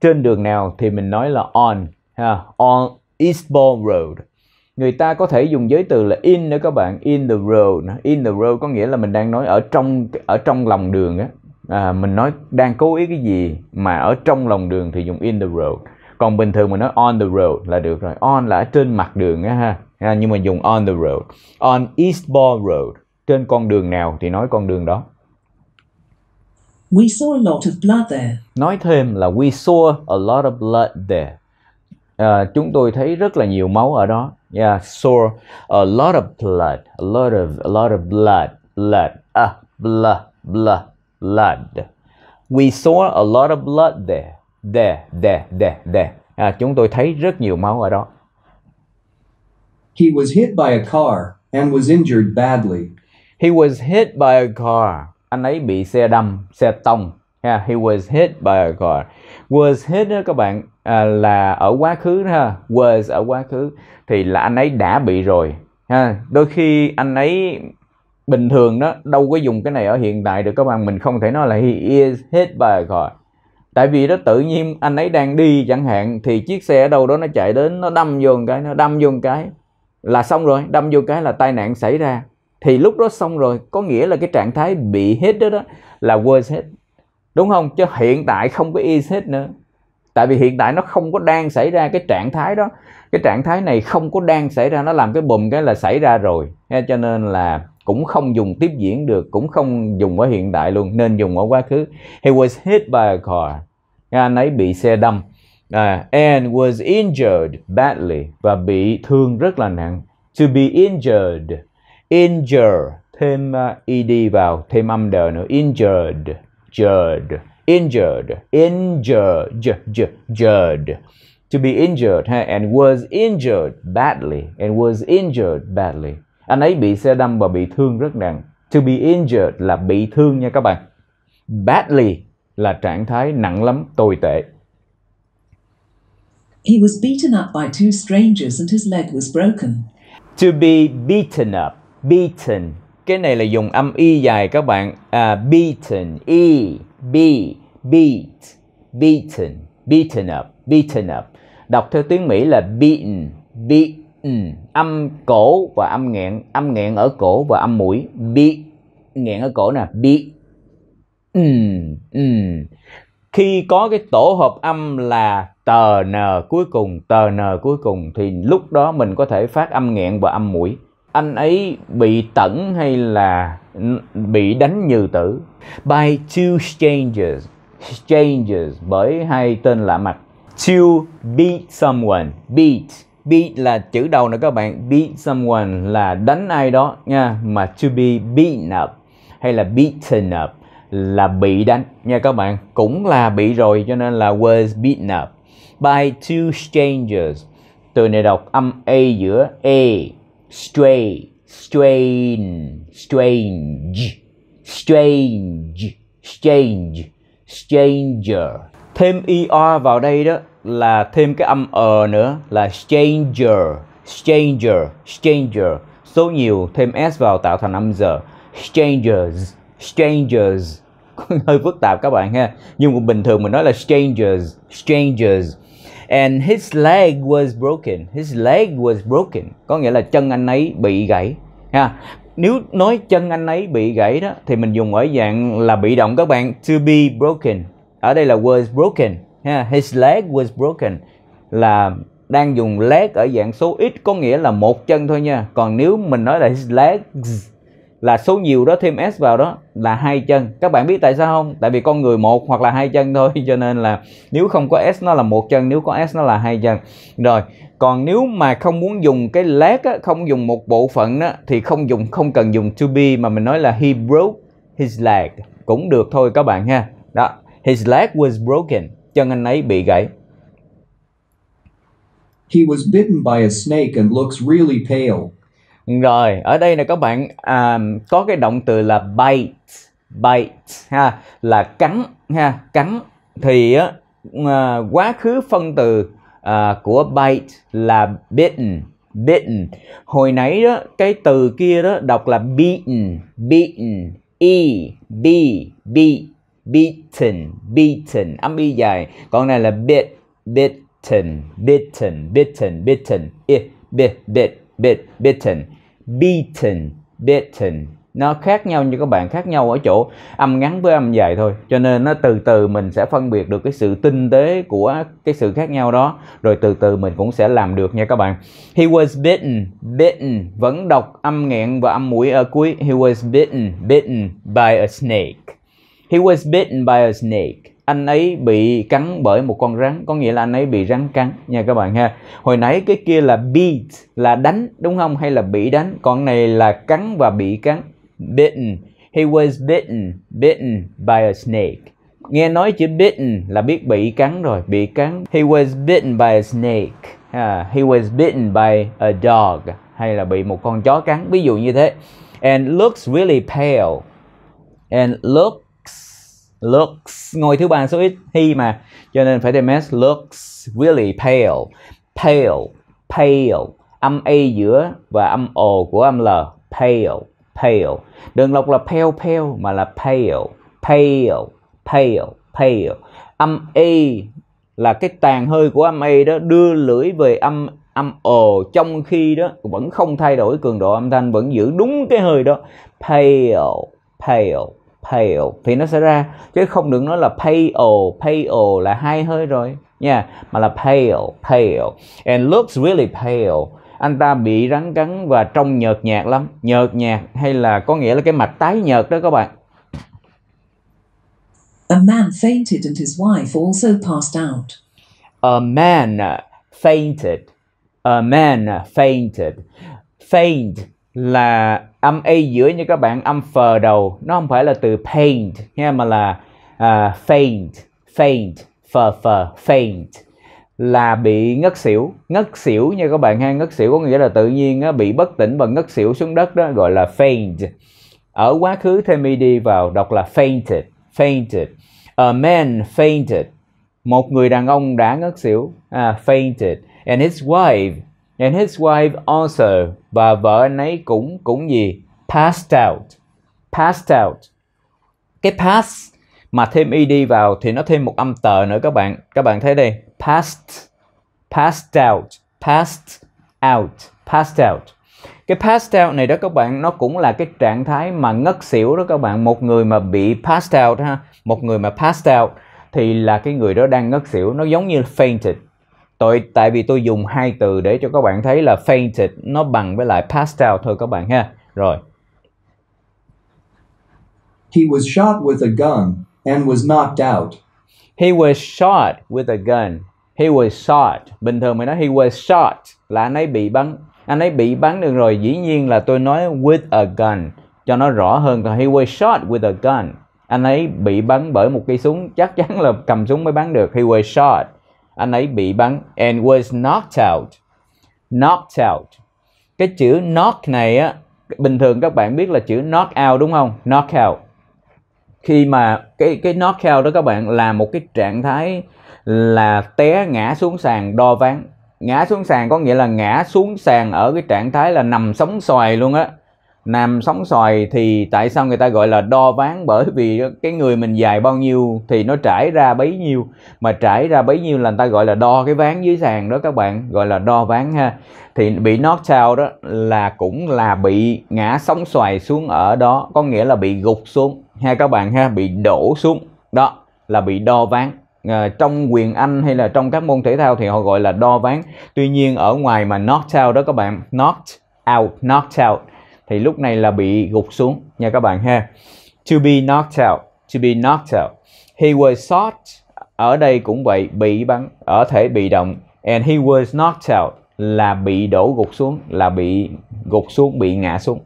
trên đường nào thì mình nói là on ha on East Ball Road người ta có thể dùng giới từ là in nữa các bạn in the road in the road có nghĩa là mình đang nói ở trong ở trong lòng đường á à, mình nói đang cố ý cái gì mà ở trong lòng đường thì dùng in the road còn bình thường mình nói on the road là được rồi on là ở trên mặt đường á ha à, nhưng mà dùng on the road on east ball road trên con đường nào thì nói con đường đó We saw a lot of blood there. Nói thêm là we saw a lot of blood there. À, chúng tôi thấy rất là nhiều máu ở đó. Yeah, saw a lot of blood, a lot of a lot of blood, blood, ah, blood, blood blood. We saw a lot of blood there. There, there, there, there. À, chúng tôi thấy rất nhiều máu ở đó. He was hit by a car and was injured badly. He was hit by a car. Anh ấy bị xe đâm, xe tông. Yeah, he was hit by a car. Was hit đó các bạn à, là ở quá khứ ha. Was ở quá khứ thì là anh ấy đã bị rồi. Ha. Đôi khi anh ấy bình thường đó đâu có dùng cái này ở hiện tại được các bạn mình không thể nói là he is hit by a car tại vì đó tự nhiên anh ấy đang đi chẳng hạn thì chiếc xe ở đâu đó nó chạy đến nó đâm vô một cái nó đâm vô một cái là xong rồi đâm vô cái là tai nạn xảy ra thì lúc đó xong rồi có nghĩa là cái trạng thái bị hết đó đó là was hit đúng không chứ hiện tại không có is hit nữa tại vì hiện tại nó không có đang xảy ra cái trạng thái đó cái trạng thái này không có đang xảy ra nó làm cái bùm cái là xảy ra rồi cho nên là cũng không dùng tiếp diễn được cũng không dùng ở hiện đại luôn nên dùng ở quá khứ he was hit by a car anh ấy bị xe đâm uh, and was injured badly và bị thương rất là nặng to be injured injure thêm uh, ed vào thêm âm đờ nữa injured jured injured injured j, to be injured and was injured badly and was injured badly anh ấy bị xe đâm và bị thương rất nặng to be injured là bị thương nha các bạn badly là trạng thái nặng lắm tồi tệ He was beaten up by two strangers and his leg was broken. To be beaten up, beaten. Cái này là dùng âm y dài các bạn. À, beaten, e, b, beat, beaten, beaten up, beaten up. Đọc theo tiếng Mỹ là beaten, beat, Ừ. âm cổ và âm nghẹn âm nghẹn ở cổ và âm mũi bị nghẹn ở cổ nè bị ừ. Ừ. khi có cái tổ hợp âm là tờ n cuối cùng tờ n cuối cùng thì lúc đó mình có thể phát âm nghẹn và âm mũi anh ấy bị tẩn hay là bị đánh như tử by two strangers strangers bởi hai tên lạ mặt to beat someone beat beat là chữ đầu nè các bạn beat someone là đánh ai đó nha mà to be beaten up hay là beaten up là bị đánh nha các bạn cũng là bị rồi cho nên là was beaten up by two strangers từ này đọc âm a giữa a stray strain strange strange strange stranger thêm er vào đây đó là thêm cái âm ờ nữa là stranger stranger stranger số nhiều thêm s vào tạo thành âm giờ strangers strangers hơi phức tạp các bạn ha nhưng mà bình thường mình nói là strangers strangers and his leg was broken his leg was broken có nghĩa là chân anh ấy bị gãy ha nếu nói chân anh ấy bị gãy đó thì mình dùng ở dạng là bị động các bạn to be broken ở đây là was broken ha his leg was broken là đang dùng leg ở dạng số ít có nghĩa là một chân thôi nha còn nếu mình nói là his legs là số nhiều đó thêm s vào đó là hai chân các bạn biết tại sao không tại vì con người một hoặc là hai chân thôi cho nên là nếu không có s nó là một chân nếu có s nó là hai chân rồi còn nếu mà không muốn dùng cái leg á, không dùng một bộ phận đó thì không dùng không cần dùng to be mà mình nói là he broke his leg cũng được thôi các bạn ha đó His leg was broken. Chân anh ấy bị gãy. He was bitten by a snake and looks really pale. Rồi, ở đây là các bạn um, có cái động từ là bite, bite ha, là cắn ha, cắn thì uh, quá khứ phân từ uh, của bite là bitten, bitten. Hồi nãy đó cái từ kia đó đọc là beaten, beaten, e b b Beaten, beaten, âm y dài. Còn này là bit, bitten, bitten, bitten, bitten. I, bit, bit, bit, bitten. Beaten, bitten. Nó khác nhau như các bạn khác nhau ở chỗ âm ngắn với âm dài thôi. Cho nên nó từ từ mình sẽ phân biệt được cái sự tinh tế của cái sự khác nhau đó. Rồi từ từ mình cũng sẽ làm được nha các bạn. He was bitten, bitten. Vẫn đọc âm nghẹn và âm mũi ở cuối. He was bitten, bitten by a snake. He was bitten by a snake. Anh ấy bị cắn bởi một con rắn, có nghĩa là anh ấy bị rắn cắn nha các bạn ha. Hồi nãy cái kia là beat là đánh đúng không hay là bị đánh, còn này là cắn và bị cắn. Bitten. He was bitten, bitten by a snake. Nghe nói chữ bitten là biết bị cắn rồi, bị cắn. He was bitten by a snake. Uh, he was bitten by a dog hay là bị một con chó cắn, ví dụ như thế. And looks really pale. And look looks ngôi thứ ba số ít he mà cho nên phải thêm s looks really pale pale pale âm a giữa và âm o của âm l pale pale đừng đọc là pale pale mà là pale pale pale pale âm a là cái tàn hơi của âm a đó đưa lưỡi về âm âm ồ trong khi đó vẫn không thay đổi cường độ âm thanh vẫn giữ đúng cái hơi đó pale pale pale thì nó sẽ ra chứ không đừng nói là pale pale là hai hơi rồi nha yeah. mà là pale pale and looks really pale anh ta bị rắn cắn và trông nhợt nhạt lắm nhợt nhạt hay là có nghĩa là cái mặt tái nhợt đó các bạn A man fainted and his wife also passed out. A man fainted. A man fainted. Faint là âm a giữa như các bạn âm phờ đầu nó không phải là từ paint nha mà là uh, faint faint phờ phờ faint là bị ngất xỉu ngất xỉu nha các bạn ha ngất xỉu có nghĩa là tự nhiên á, bị bất tỉnh và ngất xỉu xuống đất đó gọi là faint ở quá khứ thêm đi vào đọc là fainted fainted a man fainted một người đàn ông đã ngất xỉu à, fainted and his wife And his wife also và vợ anh ấy cũng cũng gì? Passed out. Passed out. Cái pass mà thêm ed vào thì nó thêm một âm tờ nữa các bạn. Các bạn thấy đây, passed, passed out, passed out, passed out. Cái passed out này đó các bạn nó cũng là cái trạng thái mà ngất xỉu đó các bạn, một người mà bị passed out ha, một người mà passed out thì là cái người đó đang ngất xỉu, nó giống như fainted tôi tại vì tôi dùng hai từ để cho các bạn thấy là fainted nó bằng với lại pastel thôi các bạn ha rồi He was shot with a gun and was knocked out. He was shot with a gun. He was shot. Bình thường mình nói he was shot là anh ấy bị bắn. Anh ấy bị bắn được rồi. Dĩ nhiên là tôi nói with a gun cho nó rõ hơn. Còn he was shot with a gun. Anh ấy bị bắn bởi một cây súng. Chắc chắn là cầm súng mới bắn được. He was shot anh ấy bị bắn and was knocked out knocked out cái chữ knock này á bình thường các bạn biết là chữ knock out đúng không knock out khi mà cái cái knock out đó các bạn là một cái trạng thái là té ngã xuống sàn đo ván ngã xuống sàn có nghĩa là ngã xuống sàn ở cái trạng thái là nằm sóng xoài luôn á nằm sóng xoài thì tại sao người ta gọi là đo ván bởi vì cái người mình dài bao nhiêu thì nó trải ra bấy nhiêu mà trải ra bấy nhiêu là người ta gọi là đo cái ván dưới sàn đó các bạn gọi là đo ván ha thì bị knock out đó là cũng là bị ngã sóng xoài xuống ở đó có nghĩa là bị gục xuống ha các bạn ha bị đổ xuống đó là bị đo ván À, trong quyền Anh hay là trong các môn thể thao thì họ gọi là đo ván. Tuy nhiên ở ngoài mà knock out đó các bạn, knock out, knock out thì lúc này là bị gục xuống nha các bạn ha to be knocked out to be knocked out he was shot ở đây cũng vậy bị bắn ở thể bị động and he was knocked out là bị đổ gục xuống là bị gục xuống bị ngã xuống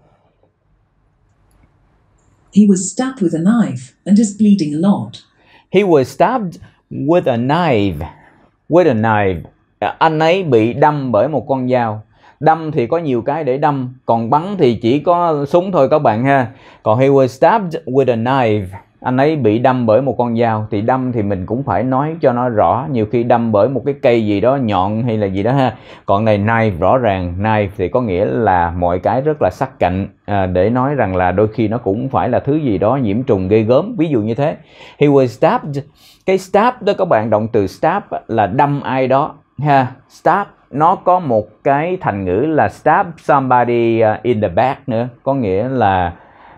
He was stabbed with a knife and is bleeding a lot. He was stabbed with a knife. With a knife. Anh ấy bị đâm bởi một con dao đâm thì có nhiều cái để đâm còn bắn thì chỉ có súng thôi các bạn ha còn he was stabbed with a knife anh ấy bị đâm bởi một con dao thì đâm thì mình cũng phải nói cho nó rõ nhiều khi đâm bởi một cái cây gì đó nhọn hay là gì đó ha còn này knife rõ ràng knife thì có nghĩa là mọi cái rất là sắc cạnh à, để nói rằng là đôi khi nó cũng phải là thứ gì đó nhiễm trùng gây gớm ví dụ như thế he was stabbed cái stab đó các bạn động từ stab là đâm ai đó ha stab nó có một cái thành ngữ là stab somebody uh, in the back nữa có nghĩa là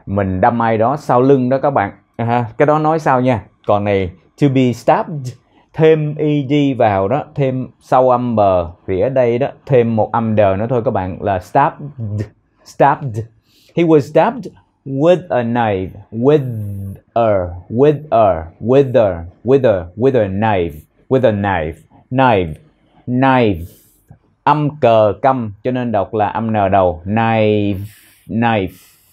mình đâm ai đó sau lưng đó các bạn à, cái đó nói sau nha còn này to be stabbed thêm ed vào đó thêm sau âm bờ thì ở đây đó thêm một âm đờ nữa thôi các bạn là stabbed stabbed he was stabbed with a knife with a with a with a with a with a knife with a knife knife knife âm cờ câm cho nên đọc là âm n đầu knife knife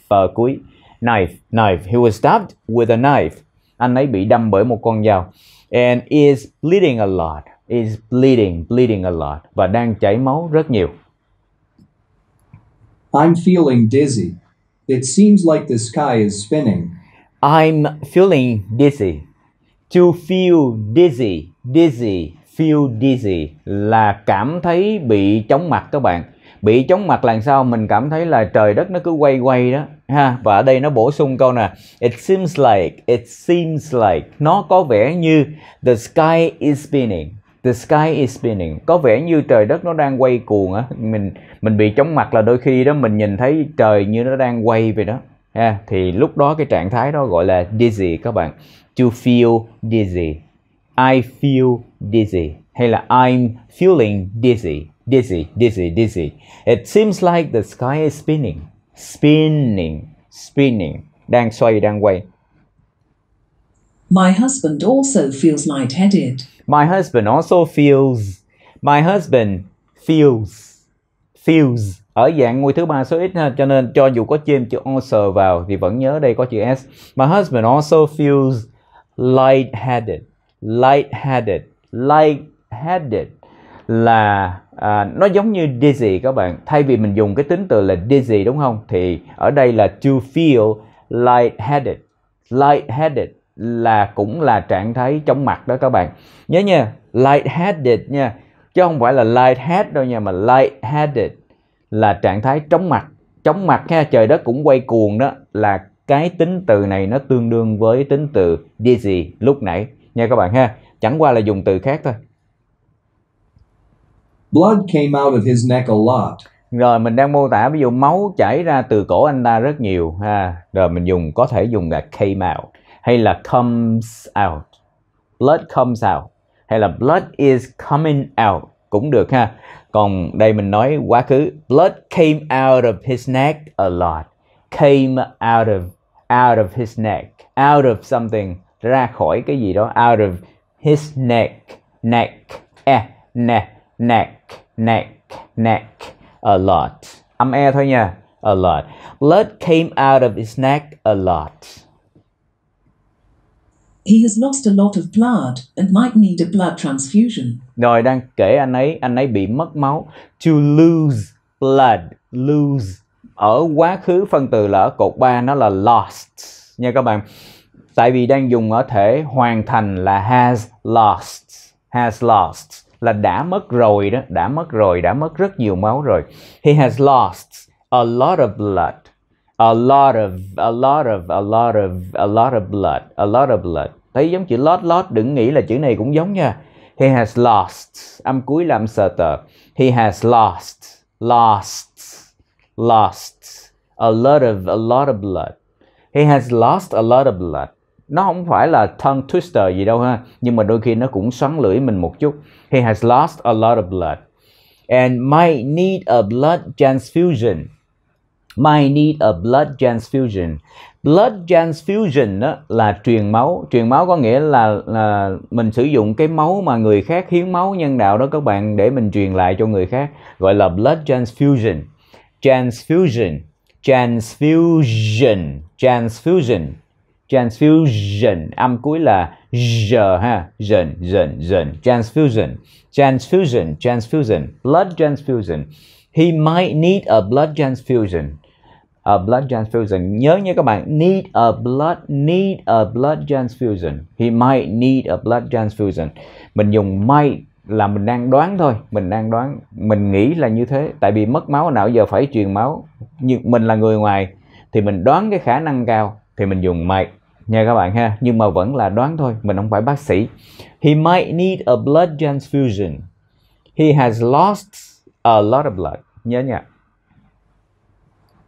ở cuối knife knife he was stabbed with a knife anh ấy bị đâm bởi một con dao and is bleeding a lot is bleeding bleeding a lot và đang chảy máu rất nhiều I'm feeling dizzy it seems like the sky is spinning I'm feeling dizzy to feel dizzy dizzy feel dizzy là cảm thấy bị chóng mặt các bạn bị chóng mặt là sao mình cảm thấy là trời đất nó cứ quay quay đó ha và ở đây nó bổ sung câu nè it seems like it seems like nó có vẻ như the sky is spinning the sky is spinning có vẻ như trời đất nó đang quay cuồng á mình mình bị chóng mặt là đôi khi đó mình nhìn thấy trời như nó đang quay vậy đó ha thì lúc đó cái trạng thái đó gọi là dizzy các bạn to feel dizzy I feel dizzy hay là I'm feeling dizzy, dizzy, dizzy, dizzy. It seems like the sky is spinning, spinning, spinning, đang xoay, đang quay. My husband also feels lightheaded. My husband also feels. My husband feels. Feels. Ở dạng ngôi thứ ba số ít ha, cho nên cho dù có thêm chữ also vào thì vẫn nhớ đây có chữ s. My husband also feels lightheaded. Lightheaded light-headed là à, nó giống như dizzy các bạn thay vì mình dùng cái tính từ là dizzy đúng không thì ở đây là to feel light-headed light-headed là cũng là trạng thái chóng mặt đó các bạn nhớ nha light-headed nha chứ không phải là light-head đâu nha mà light-headed là trạng thái chóng mặt chóng mặt ha trời đất cũng quay cuồng đó là cái tính từ này nó tương đương với tính từ dizzy lúc nãy nha các bạn ha chẳng qua là dùng từ khác thôi blood came out of his neck a lot rồi mình đang mô tả ví dụ máu chảy ra từ cổ anh ta rất nhiều ha rồi mình dùng có thể dùng là came out hay là comes out blood comes out hay là blood is coming out cũng được ha còn đây mình nói quá khứ blood came out of his neck a lot came out of out of his neck out of something ra khỏi cái gì đó out of his neck, neck, eh, neck, neck, neck, neck a lot. Âm e thôi nha. A lot. Blood came out of his neck a lot. He has lost a lot of blood and might need a blood transfusion. Rồi đang kể anh ấy, anh ấy bị mất máu. To lose blood, lose. Ở quá khứ phân từ là ở cột 3 nó là lost. Nha các bạn tại vì đang dùng ở thể hoàn thành là has lost has lost là đã mất rồi đó đã mất rồi đã mất rất nhiều máu rồi he has lost a lot of blood a lot of a lot of a lot of a lot of blood a lot of blood thấy giống chữ lot lot đừng nghĩ là chữ này cũng giống nha he has lost âm cuối làm sờ tờ he has lost lost lost a lot of a lot of blood he has lost a lot of blood nó không phải là tongue twister gì đâu ha nhưng mà đôi khi nó cũng xoắn lưỡi mình một chút he has lost a lot of blood and might need a blood transfusion might need a blood transfusion blood transfusion đó là truyền máu truyền máu có nghĩa là, là mình sử dụng cái máu mà người khác hiến máu nhân đạo đó các bạn để mình truyền lại cho người khác gọi là blood transfusion transfusion transfusion transfusion transfusion âm cuối là g ha dần dần dần transfusion transfusion transfusion blood transfusion he might need a blood transfusion a blood transfusion nhớ nhé các bạn need a blood need a blood transfusion he might need a blood transfusion mình dùng might là mình đang đoán thôi mình đang đoán mình nghĩ là như thế tại vì mất máu nào giờ phải truyền máu nhưng mình là người ngoài thì mình đoán cái khả năng cao thì mình dùng might nha các bạn ha nhưng mà vẫn là đoán thôi mình không phải bác sĩ he might need a blood transfusion he has lost a lot of blood nhớ nha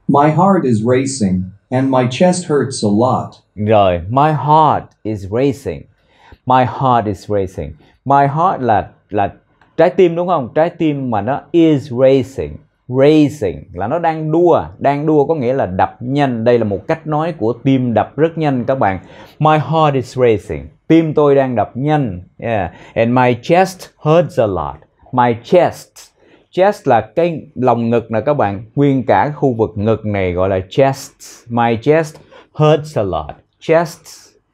my heart is racing and my chest hurts a lot rồi my heart is racing my heart is racing my heart là là trái tim đúng không trái tim mà nó is racing racing là nó đang đua đang đua có nghĩa là đập nhanh đây là một cách nói của tim đập rất nhanh các bạn my heart is racing tim tôi đang đập nhanh yeah. and my chest hurts a lot my chest chest là cái lồng ngực nè các bạn nguyên cả khu vực ngực này gọi là chest my chest hurts a lot chest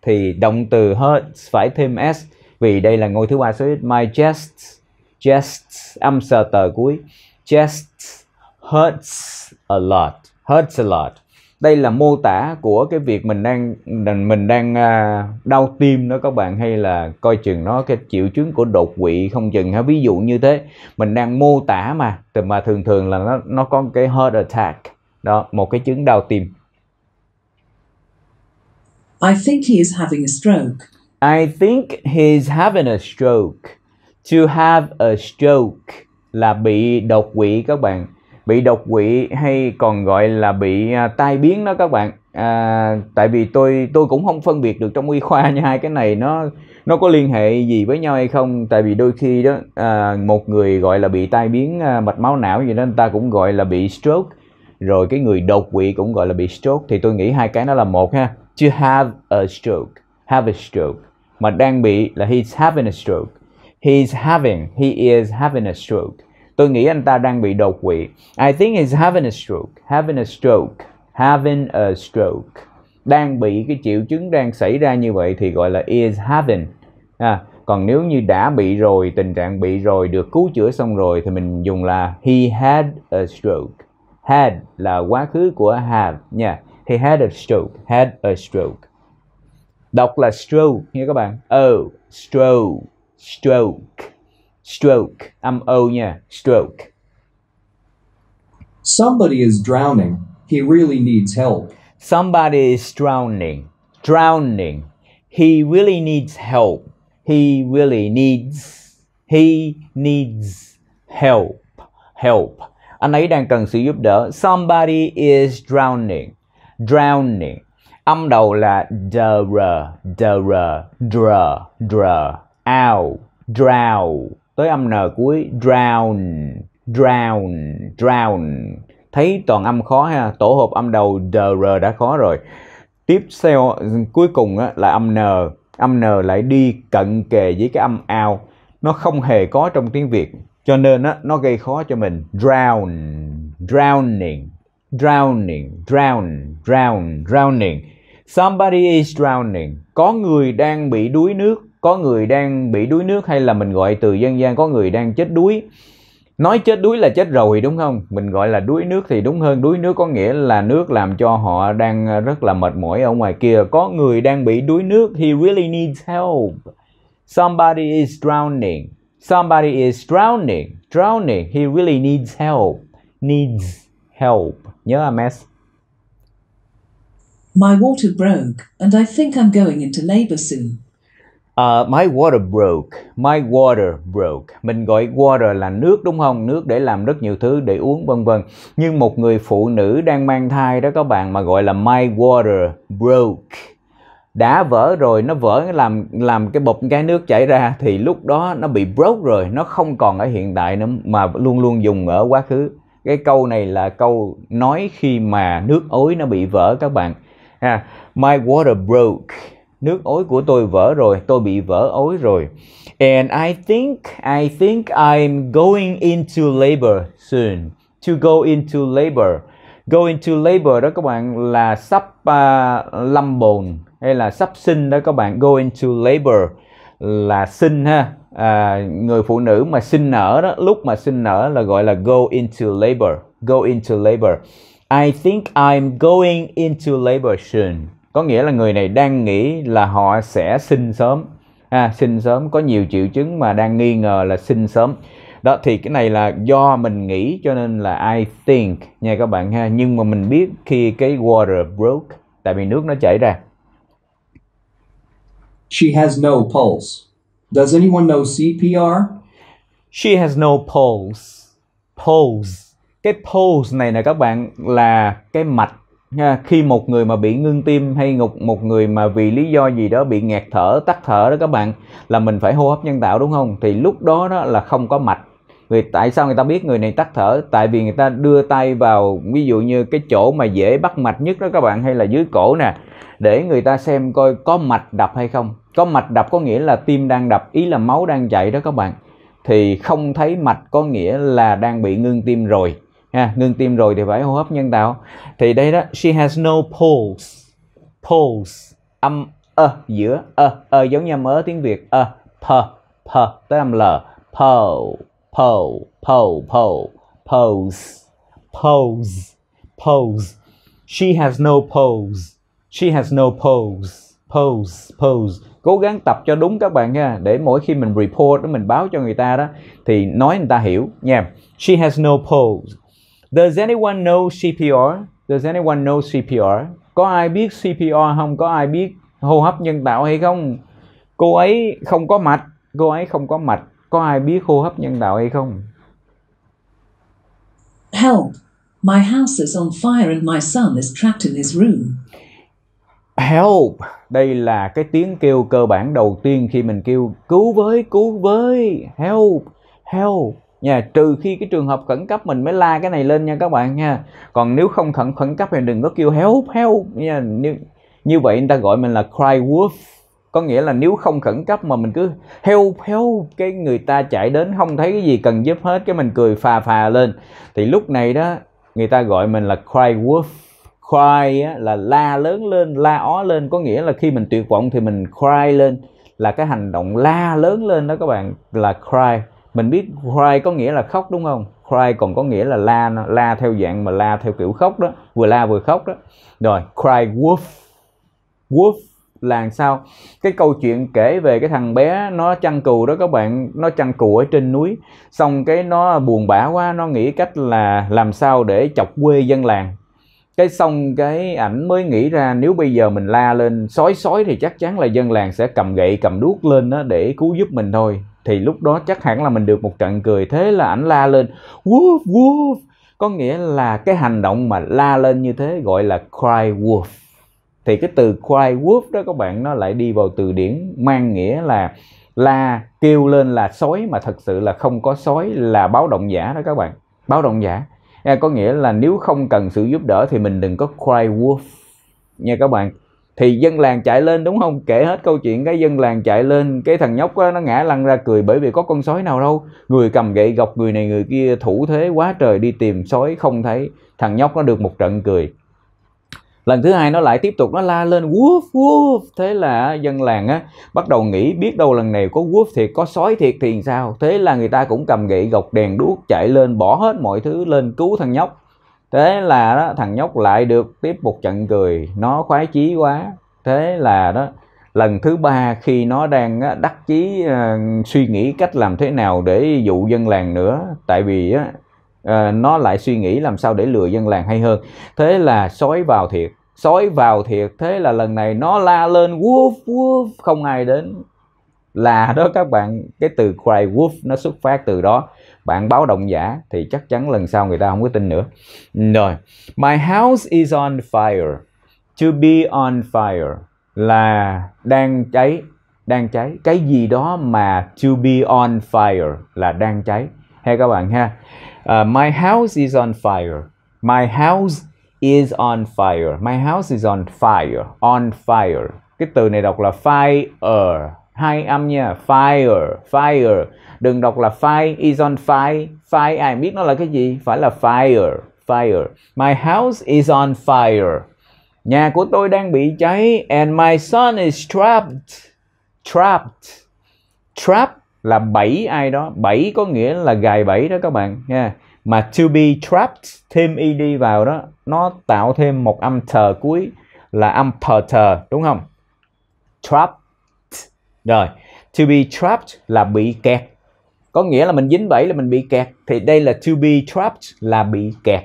thì động từ hurts phải thêm s vì đây là ngôi thứ ba số ít my chest chest âm sờ tờ cuối chest hurts a lot hurts a lot đây là mô tả của cái việc mình đang mình đang à, đau tim đó các bạn hay là coi chừng nó cái triệu chứng của đột quỵ không chừng ha ví dụ như thế mình đang mô tả mà từ mà thường thường là nó nó có cái heart attack đó một cái chứng đau tim I think he is having a stroke. I think he's having a stroke. To have a stroke là bị đột quỵ các bạn bị đột quỵ hay còn gọi là bị à, tai biến đó các bạn à, tại vì tôi tôi cũng không phân biệt được trong y khoa nha hai cái này nó nó có liên hệ gì với nhau hay không tại vì đôi khi đó à, một người gọi là bị tai biến à, mạch máu não gì đó người ta cũng gọi là bị stroke rồi cái người đột quỵ cũng gọi là bị stroke thì tôi nghĩ hai cái nó là một ha chứ have a stroke have a stroke mà đang bị là he's having a stroke he's having he is having a stroke Tôi nghĩ anh ta đang bị đột quỵ. I think he's having a stroke. Having a stroke. Having a stroke. Đang bị cái triệu chứng đang xảy ra như vậy thì gọi là is having. À, còn nếu như đã bị rồi, tình trạng bị rồi, được cứu chữa xong rồi thì mình dùng là he had a stroke. Had là quá khứ của have nha. Yeah. He had a stroke. Had a stroke. Đọc là stroke nha các bạn. Oh, stroke, stroke. Stroke, âm O nha, stroke. Somebody is drowning. He really needs help. Somebody is drowning. Drowning. He really needs help. He really needs. He needs help. Help. Anh ấy đang cần sự giúp đỡ. Somebody is drowning. Drowning. Âm đầu là dr, dr, dr, dr, ow, drown tới âm n cuối drown drown drown thấy toàn âm khó ha tổ hợp âm đầu dr đã khó rồi tiếp theo cuối cùng á, là âm n âm n lại đi cận kề với cái âm ao nó không hề có trong tiếng việt cho nên á, nó gây khó cho mình drown drowning drowning drown drown drowning somebody is drowning có người đang bị đuối nước có người đang bị đuối nước hay là mình gọi từ dân gian có người đang chết đuối nói chết đuối là chết rồi đúng không mình gọi là đuối nước thì đúng hơn đuối nước có nghĩa là nước làm cho họ đang ờ, rất là mệt mỏi ở ngoài kia có người đang bị đuối nước he really needs help somebody is drowning somebody is drowning drowning he really needs help needs help nhớ à, mess My water broke and I think I'm going into labor soon Uh, ờ, my water broke. My water broke. Mình gọi water là nước đúng không? Nước để làm rất nhiều thứ để uống vân vân. Nhưng một người phụ nữ đang mang thai đó các bạn mà gọi là my water broke đã vỡ rồi nó vỡ làm làm cái bột cái nước chảy ra thì lúc đó nó bị broke rồi nó không còn ở hiện tại nữa mà luôn luôn dùng ở quá khứ cái câu này là câu nói khi mà nước ối nó bị vỡ các bạn ha my water broke nước ối của tôi vỡ rồi, tôi bị vỡ ối rồi. And I think I think I'm going into labor soon. To go into labor. Go into labor đó các bạn là sắp uh, lâm bồn hay là sắp sinh đó các bạn. Go into labor là sinh ha. À, người phụ nữ mà sinh nở đó, lúc mà sinh nở là gọi là go into labor. Go into labor. I think I'm going into labor soon có nghĩa là người này đang nghĩ là họ sẽ sinh sớm à, sinh sớm có nhiều triệu chứng mà đang nghi ngờ là sinh sớm đó thì cái này là do mình nghĩ cho nên là I think nha các bạn ha nhưng mà mình biết khi cái water broke tại vì nước nó chảy ra She has no pulse. Does anyone know CPR? She has no pulse. Pulse. Cái pulse này nè các bạn là cái mạch khi một người mà bị ngưng tim hay ngục một người mà vì lý do gì đó bị nghẹt thở tắt thở đó các bạn là mình phải hô hấp nhân tạo đúng không thì lúc đó đó là không có mạch người tại sao người ta biết người này tắt thở tại vì người ta đưa tay vào ví dụ như cái chỗ mà dễ bắt mạch nhất đó các bạn hay là dưới cổ nè để người ta xem coi có mạch đập hay không có mạch đập có nghĩa là tim đang đập ý là máu đang chạy đó các bạn thì không thấy mạch có nghĩa là đang bị ngưng tim rồi ha ngưng tim rồi thì phải hô hấp nhân tạo thì đây đó she has no pulse pulse âm ơ uh, giữa ơ uh, ơ uh, giống như âm ớ tiếng việt ơ p p tới âm l po po po po pose pose pose she has no pose she has no pose pose pose cố gắng tập cho đúng các bạn nha để mỗi khi mình report đó mình báo cho người ta đó thì nói người ta hiểu nha she has no pose Does anyone know CPR? Does anyone know CPR? Có ai biết CPR không? Có ai biết hô hấp nhân tạo hay không? Cô ấy không có mạch, cô ấy không có mạch. Có ai biết hô hấp nhân tạo hay không? Help. My house is on fire and my son is trapped in his room. Help. Đây là cái tiếng kêu cơ bản đầu tiên khi mình kêu cứu với, cứu với. Help, help nha trừ khi cái trường hợp khẩn cấp mình mới la cái này lên nha các bạn nha còn nếu không khẩn khẩn cấp thì đừng có kêu help help nha như, như vậy người ta gọi mình là cry wolf có nghĩa là nếu không khẩn cấp mà mình cứ help help cái người ta chạy đến không thấy cái gì cần giúp hết cái mình cười phà phà lên thì lúc này đó người ta gọi mình là cry wolf cry á, là la lớn lên la ó lên có nghĩa là khi mình tuyệt vọng thì mình cry lên là cái hành động la lớn lên đó các bạn là cry mình biết cry có nghĩa là khóc đúng không cry còn có nghĩa là la la theo dạng mà la theo kiểu khóc đó vừa la vừa khóc đó rồi cry wolf wolf là sao cái câu chuyện kể về cái thằng bé nó chăn cừu đó các bạn nó chăn cừu ở trên núi xong cái nó buồn bã quá nó nghĩ cách là làm sao để chọc quê dân làng cái xong cái ảnh mới nghĩ ra nếu bây giờ mình la lên sói sói thì chắc chắn là dân làng sẽ cầm gậy cầm đuốc lên đó để cứu giúp mình thôi thì lúc đó chắc hẳn là mình được một trận cười thế là ảnh la lên woof woof có nghĩa là cái hành động mà la lên như thế gọi là cry wolf thì cái từ cry wolf đó các bạn nó lại đi vào từ điển mang nghĩa là la kêu lên là sói mà thật sự là không có sói là báo động giả đó các bạn báo động giả à, có nghĩa là nếu không cần sự giúp đỡ thì mình đừng có cry wolf nha các bạn thì dân làng chạy lên đúng không kể hết câu chuyện cái dân làng chạy lên cái thằng nhóc đó, nó ngã lăn ra cười bởi vì có con sói nào đâu người cầm gậy gọc người này người kia thủ thế quá trời đi tìm sói không thấy thằng nhóc nó được một trận cười lần thứ hai nó lại tiếp tục nó la lên woof woof thế là dân làng á bắt đầu nghĩ biết đâu lần này có woof thiệt có sói thiệt thì sao thế là người ta cũng cầm gậy gọc đèn đuốc chạy lên bỏ hết mọi thứ lên cứu thằng nhóc thế là đó thằng nhóc lại được tiếp một trận cười nó khoái chí quá thế là đó lần thứ ba khi nó đang đắc chí ờ, suy nghĩ cách làm thế nào để dụ dân làng nữa tại vì ờ, nó lại suy nghĩ làm sao để lừa dân làng hay hơn thế là sói vào thiệt sói vào thiệt thế là lần này nó la lên woof woof không ai đến là đó các bạn cái từ cry wolf nó xuất phát từ đó bạn báo động giả thì chắc chắn lần sau người ta không có tin nữa rồi my house is on fire to be on fire là đang cháy đang cháy cái gì đó mà to be on fire là đang cháy hay các bạn ha uh, my house is on fire my house is on fire my house is on fire on fire cái từ này đọc là fire hai âm nha fire fire đừng đọc là fire is on fire fire ai biết nó là cái gì phải là fire fire my house is on fire nhà của tôi đang bị cháy and my son is trapped trapped trap là bẫy ai đó bẫy có nghĩa là gài bẫy đó các bạn nha mà to be trapped thêm ed vào đó nó tạo thêm một âm thờ cuối là âm thờ thờ đúng không trapped rồi to be trapped là bị kẹt có nghĩa là mình dính bẫy là mình bị kẹt thì đây là to be trapped là bị kẹt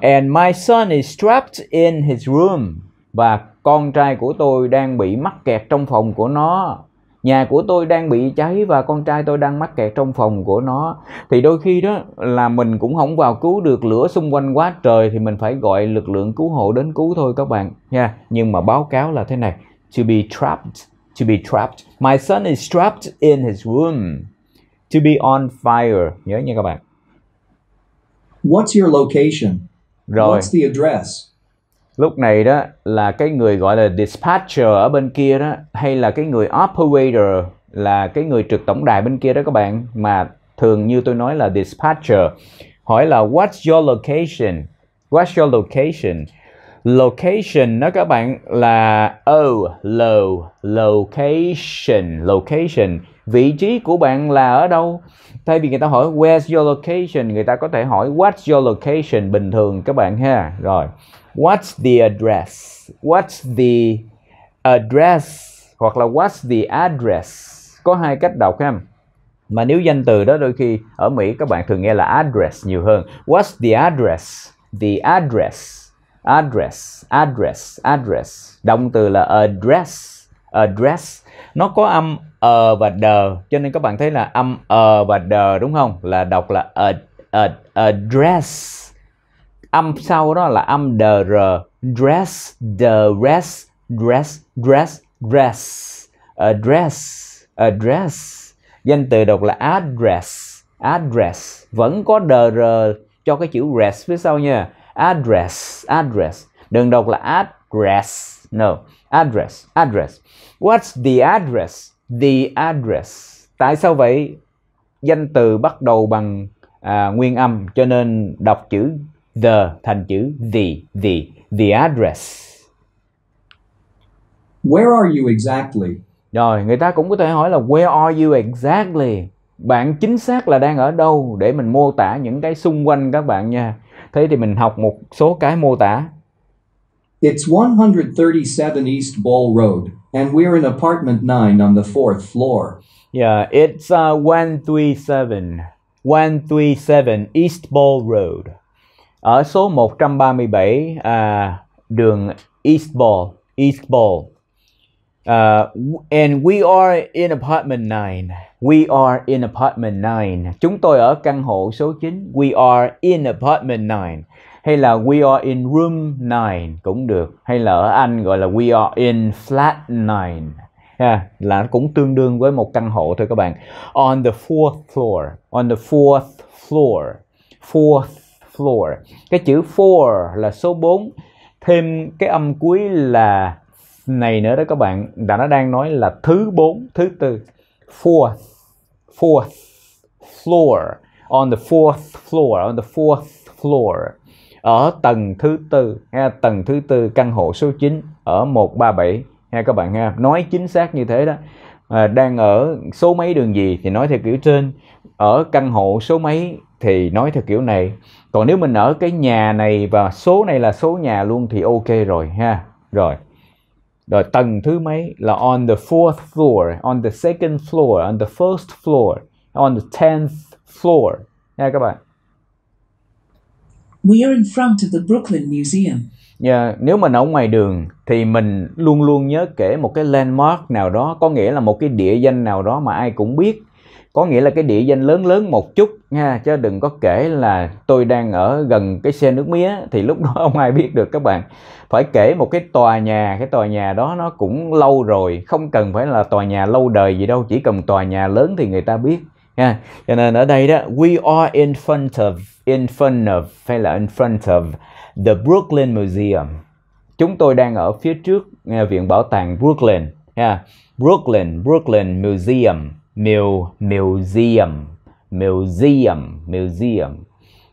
and my son is trapped in his room và con trai của tôi đang bị mắc kẹt trong phòng của nó nhà của tôi đang bị cháy và con trai tôi đang mắc kẹt trong phòng của nó thì đôi khi đó là mình cũng không vào cứu được lửa xung quanh quá trời thì mình phải gọi lực lượng cứu hộ đến cứu thôi các bạn nha nhưng mà báo cáo là thế này to be trapped to be trapped my son is trapped in his room To be on fire. Nhớ nha các bạn. What's your location? Rồi. What's the address? Lúc này đó là cái người gọi là dispatcher ở bên kia đó hay là cái người operator là cái người trực tổng đài bên kia đó các bạn mà thường như tôi nói là dispatcher hỏi là what's your location? What's your location? Location đó các bạn là O, oh, low, location, location vị trí của bạn là ở đâu thay vì người ta hỏi where's your location người ta có thể hỏi what's your location bình thường các bạn ha rồi what's the address what's the address hoặc là what's the address có hai cách đọc em mà nếu danh từ đó đôi khi ở Mỹ các bạn thường nghe là address nhiều hơn what's the address the address address address address động từ là address address nó có âm ờ và đờ cho nên các bạn thấy là âm ờ và đờ đúng không là đọc là ad, ad, address âm sau đó là âm đờ r dress the dress dress dress dress address address danh từ đọc là address address vẫn có đờ r cho cái chữ res phía sau nha address address đừng đọc là address no address address what's the address the address tại sao vậy danh từ bắt đầu bằng à, nguyên âm cho nên đọc chữ the thành chữ the the the address Where are you exactly? Rồi, người ta cũng có thể hỏi là where are you exactly? Bạn chính xác là đang ở đâu để mình mô tả những cái xung quanh các bạn nha. Thế thì mình học một số cái mô tả It's 137 East Ball Road, and we're in apartment 9 on the fourth floor. Yeah, it's uh, 137. 137 East Ball Road. Ở số 137 à, uh, đường East Ball. East Ball. Uh, and we are in apartment 9. We are in apartment 9. Chúng tôi ở căn hộ số 9. We are in apartment 9. hay là we are in room 9 cũng được hay là ở Anh gọi là we are in flat 9 ha, là cũng tương đương với một căn hộ thôi các bạn on the fourth floor on the fourth floor fourth floor cái chữ four là số 4 thêm cái âm cuối là này nữa đó các bạn đã nó đang nói là thứ 4 thứ tư fourth fourth floor on the fourth floor on the fourth floor ở tầng thứ tư ha, tầng thứ tư căn hộ số 9 ở 137 ha các bạn ha nói chính xác như thế đó à, đang ở số mấy đường gì thì nói theo kiểu trên ở căn hộ số mấy thì nói theo kiểu này còn nếu mình ở cái nhà này và số này là số nhà luôn thì ok rồi ha rồi rồi tầng thứ mấy là on the fourth floor on the second floor on the first floor on the tenth floor nha các bạn We are in front of the Brooklyn Museum. Yeah, dạ, nếu mình ở ngoài đường thì mình luôn luôn nhớ kể một cái landmark nào đó, có nghĩa là một cái địa danh nào đó mà ai cũng biết. Có nghĩa là cái địa danh lớn lớn một chút nha, chứ đừng có kể là tôi đang ở gần cái xe nước mía thì lúc đó không ai biết được các bạn. Phải kể một cái tòa nhà, cái tòa nhà đó nó cũng lâu rồi, không cần phải là tòa nhà lâu đời gì đâu, chỉ cần tòa nhà lớn thì người ta biết nha cho nên ở đây đó we are in front of in front of hay là in front of the Brooklyn Museum chúng tôi đang ở phía trước nha, viện bảo tàng Brooklyn nha Brooklyn Brooklyn Museum mu museum museum museum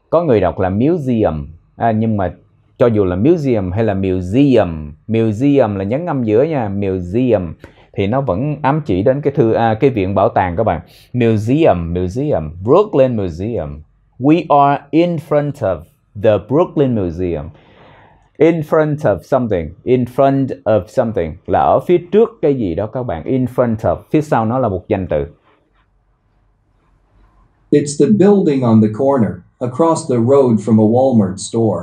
có người đọc là museum à, nhưng mà cho dù là museum hay là museum museum là nhấn âm giữa nha museum thì nó vẫn ám chỉ đến cái thư à, cái viện bảo tàng các bạn museum museum Brooklyn Museum we are in front of the Brooklyn Museum in front of something in front of something là ở phía trước cái gì đó các bạn in front of phía sau nó là một danh từ It's the building on the corner, across the road from a Walmart store.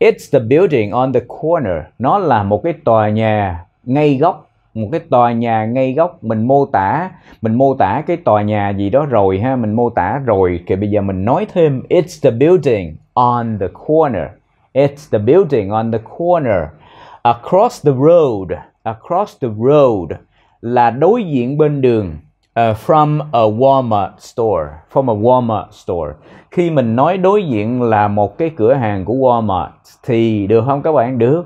It's the building on the corner. Nó là một cái tòa nhà ngay góc một cái tòa nhà ngay góc mình mô tả mình mô tả cái tòa nhà gì đó rồi ha mình mô tả rồi thì bây giờ mình nói thêm it's the building on the corner it's the building on the corner across the road across the road là đối diện bên đường uh, from a Walmart store from a Walmart store khi mình nói đối diện là một cái cửa hàng của Walmart thì được không các bạn được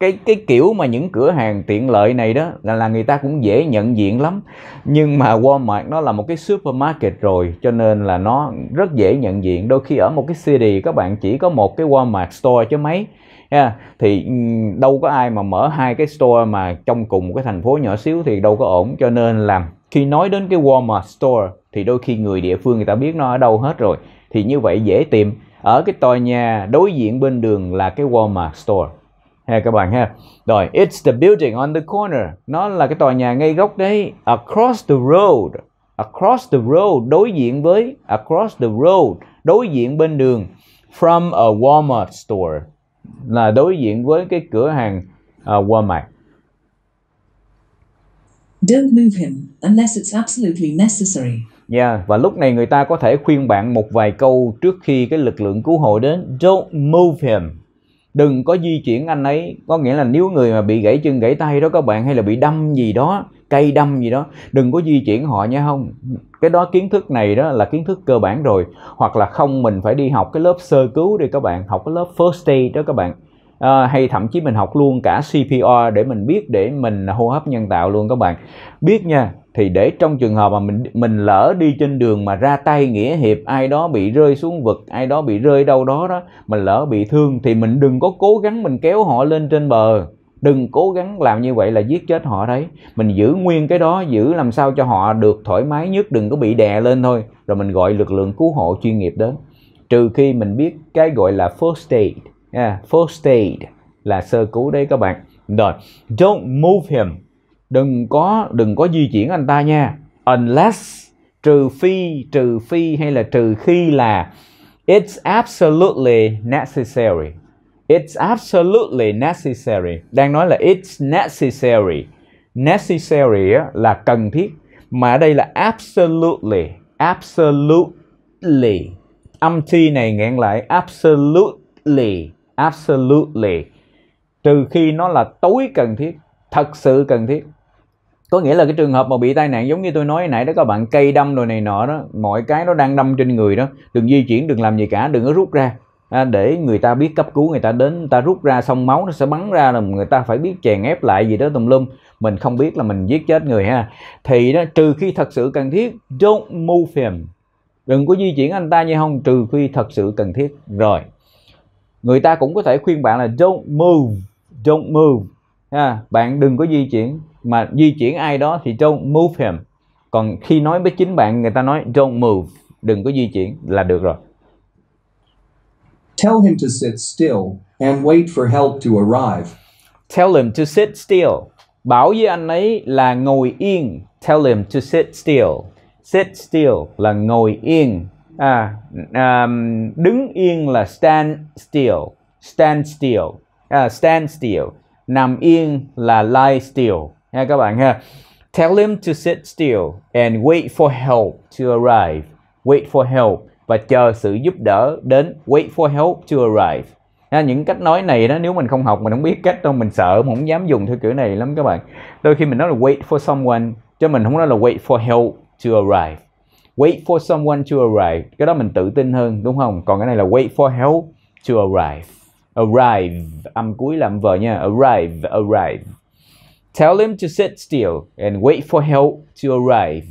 cái cái kiểu mà những cửa hàng tiện lợi này đó là, là người ta cũng dễ nhận diện lắm nhưng mà Walmart nó là một cái supermarket rồi cho nên là nó rất dễ nhận diện đôi khi ở một cái city các bạn chỉ có một cái Walmart store chứ mấy yeah. thì ừ, đâu có ai mà mở hai cái store mà trong cùng một cái thành phố nhỏ xíu thì đâu có ổn cho nên là khi nói đến cái Walmart store thì đôi khi người địa phương người ta biết nó ở đâu hết rồi thì như vậy dễ tìm ở cái tòa nhà đối diện bên đường là cái Walmart store ha các bạn ha rồi it's the building on the corner nó là cái tòa nhà ngay góc đấy across the road across the road đối diện với across the road đối diện bên đường from a Walmart store là đối diện với cái cửa hàng uh, Walmart Don't move him unless it's absolutely necessary. Yeah, và lúc này người ta có thể khuyên bạn một vài câu trước khi cái lực lượng cứu hộ đến. Don't move him đừng có di chuyển anh ấy có nghĩa là nếu người mà bị gãy chân gãy tay đó các bạn hay là bị đâm gì đó cây đâm gì đó đừng có di chuyển họ nha không cái đó kiến thức này đó là kiến thức cơ bản rồi hoặc là không mình phải đi học cái lớp sơ cứu đi các bạn học cái lớp first aid đó các bạn à, hay thậm chí mình học luôn cả CPR để mình biết để mình hô hấp nhân tạo luôn các bạn biết nha thì để trong trường hợp mà mình mình lỡ đi trên đường mà ra tay nghĩa hiệp ai đó bị rơi xuống vực ai đó bị rơi đâu đó đó mình lỡ bị thương thì mình đừng có cố gắng mình kéo họ lên trên bờ đừng cố gắng làm như vậy là giết chết họ đấy mình giữ nguyên cái đó giữ làm sao cho họ được thoải mái nhất đừng có bị đè lên thôi rồi mình gọi lực lượng cứu hộ chuyên nghiệp đến trừ khi mình biết cái gọi là first aid yeah, à, first aid là sơ cứu đấy các bạn rồi don't move him đừng có đừng có di chuyển anh ta nha unless trừ phi trừ phi hay là trừ khi là it's absolutely necessary it's absolutely necessary đang nói là it's necessary necessary là cần thiết mà ở đây là absolutely absolutely âm thi này ngẹn lại absolutely absolutely trừ khi nó là tối cần thiết thật sự cần thiết có nghĩa là cái trường hợp mà bị tai nạn giống như tôi nói nãy đó các bạn cây đâm rồi này nọ đó mọi cái nó đang đâm trên người đó đừng di chuyển đừng làm gì cả đừng có rút ra à, để người ta biết cấp cứu người ta đến người ta rút ra xong máu nó sẽ bắn ra là người ta phải biết chèn ép lại gì đó tùm lum mình không biết là mình giết chết người ha thì đó trừ khi thật sự cần thiết don't move him đừng có di chuyển anh ta như không trừ khi thật sự cần thiết rồi người ta cũng có thể khuyên bạn là don't move don't move ha bạn đừng có di chuyển mà di chuyển ai đó thì don't move him còn khi nói với chính bạn người ta nói don't move đừng có di chuyển là được rồi Tell him to sit still and wait for help to arrive. Tell him to sit still. Bảo với anh ấy là ngồi yên. Tell him to sit still. Sit still là ngồi yên. À, um, đứng yên là stand still. Stand still. À, stand still. Nằm yên là lie still ha các bạn ha tell him to sit still and wait for help to arrive wait for help và chờ sự giúp đỡ đến wait for help to arrive ha, những cách nói này đó nếu mình không học mình không biết cách đâu mình sợ mình không dám dùng theo kiểu này lắm các bạn đôi khi mình nói là wait for someone cho mình không nói là wait for help to arrive wait for someone to arrive cái đó mình tự tin hơn đúng không còn cái này là wait for help to arrive arrive âm cuối làm vợ nha arrive arrive Tell him to sit still and wait for help to arrive.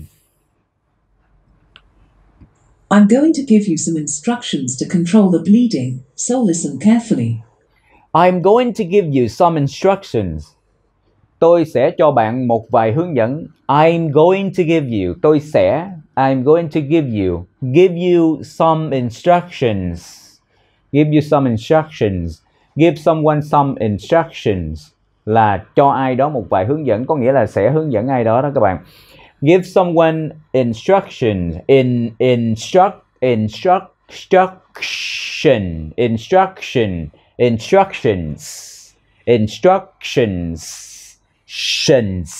I'm going to give you some instructions to control the bleeding, so listen carefully. I'm going to give you some instructions. Tôi sẽ cho bạn một vài hướng dẫn. I'm going to give you. Tôi sẽ. I'm going to give you. Give you some instructions. Give you some instructions. Give someone some instructions. là cho ai đó một vài hướng dẫn có nghĩa là sẽ hướng dẫn ai đó đó các bạn give someone instruction in instruct instruction instruction instructions instructions shins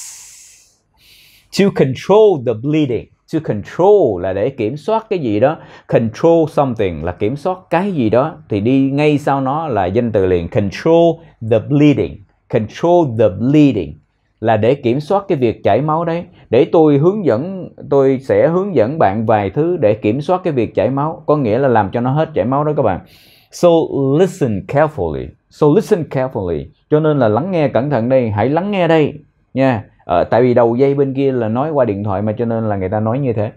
to control the bleeding to control là để kiểm soát cái gì đó control something là kiểm soát cái gì đó thì đi ngay sau nó là danh từ liền control the bleeding control the bleeding là để kiểm soát cái việc chảy máu đấy để tôi hướng dẫn tôi sẽ hướng dẫn bạn vài thứ để kiểm soát cái việc chảy máu có nghĩa là làm cho nó hết chảy máu đó các bạn so listen carefully so listen carefully cho nên là lắng nghe cẩn thận đây hãy lắng nghe đây nha ờ, tại vì đầu dây bên kia là nói qua điện thoại mà cho nên là người ta nói như thế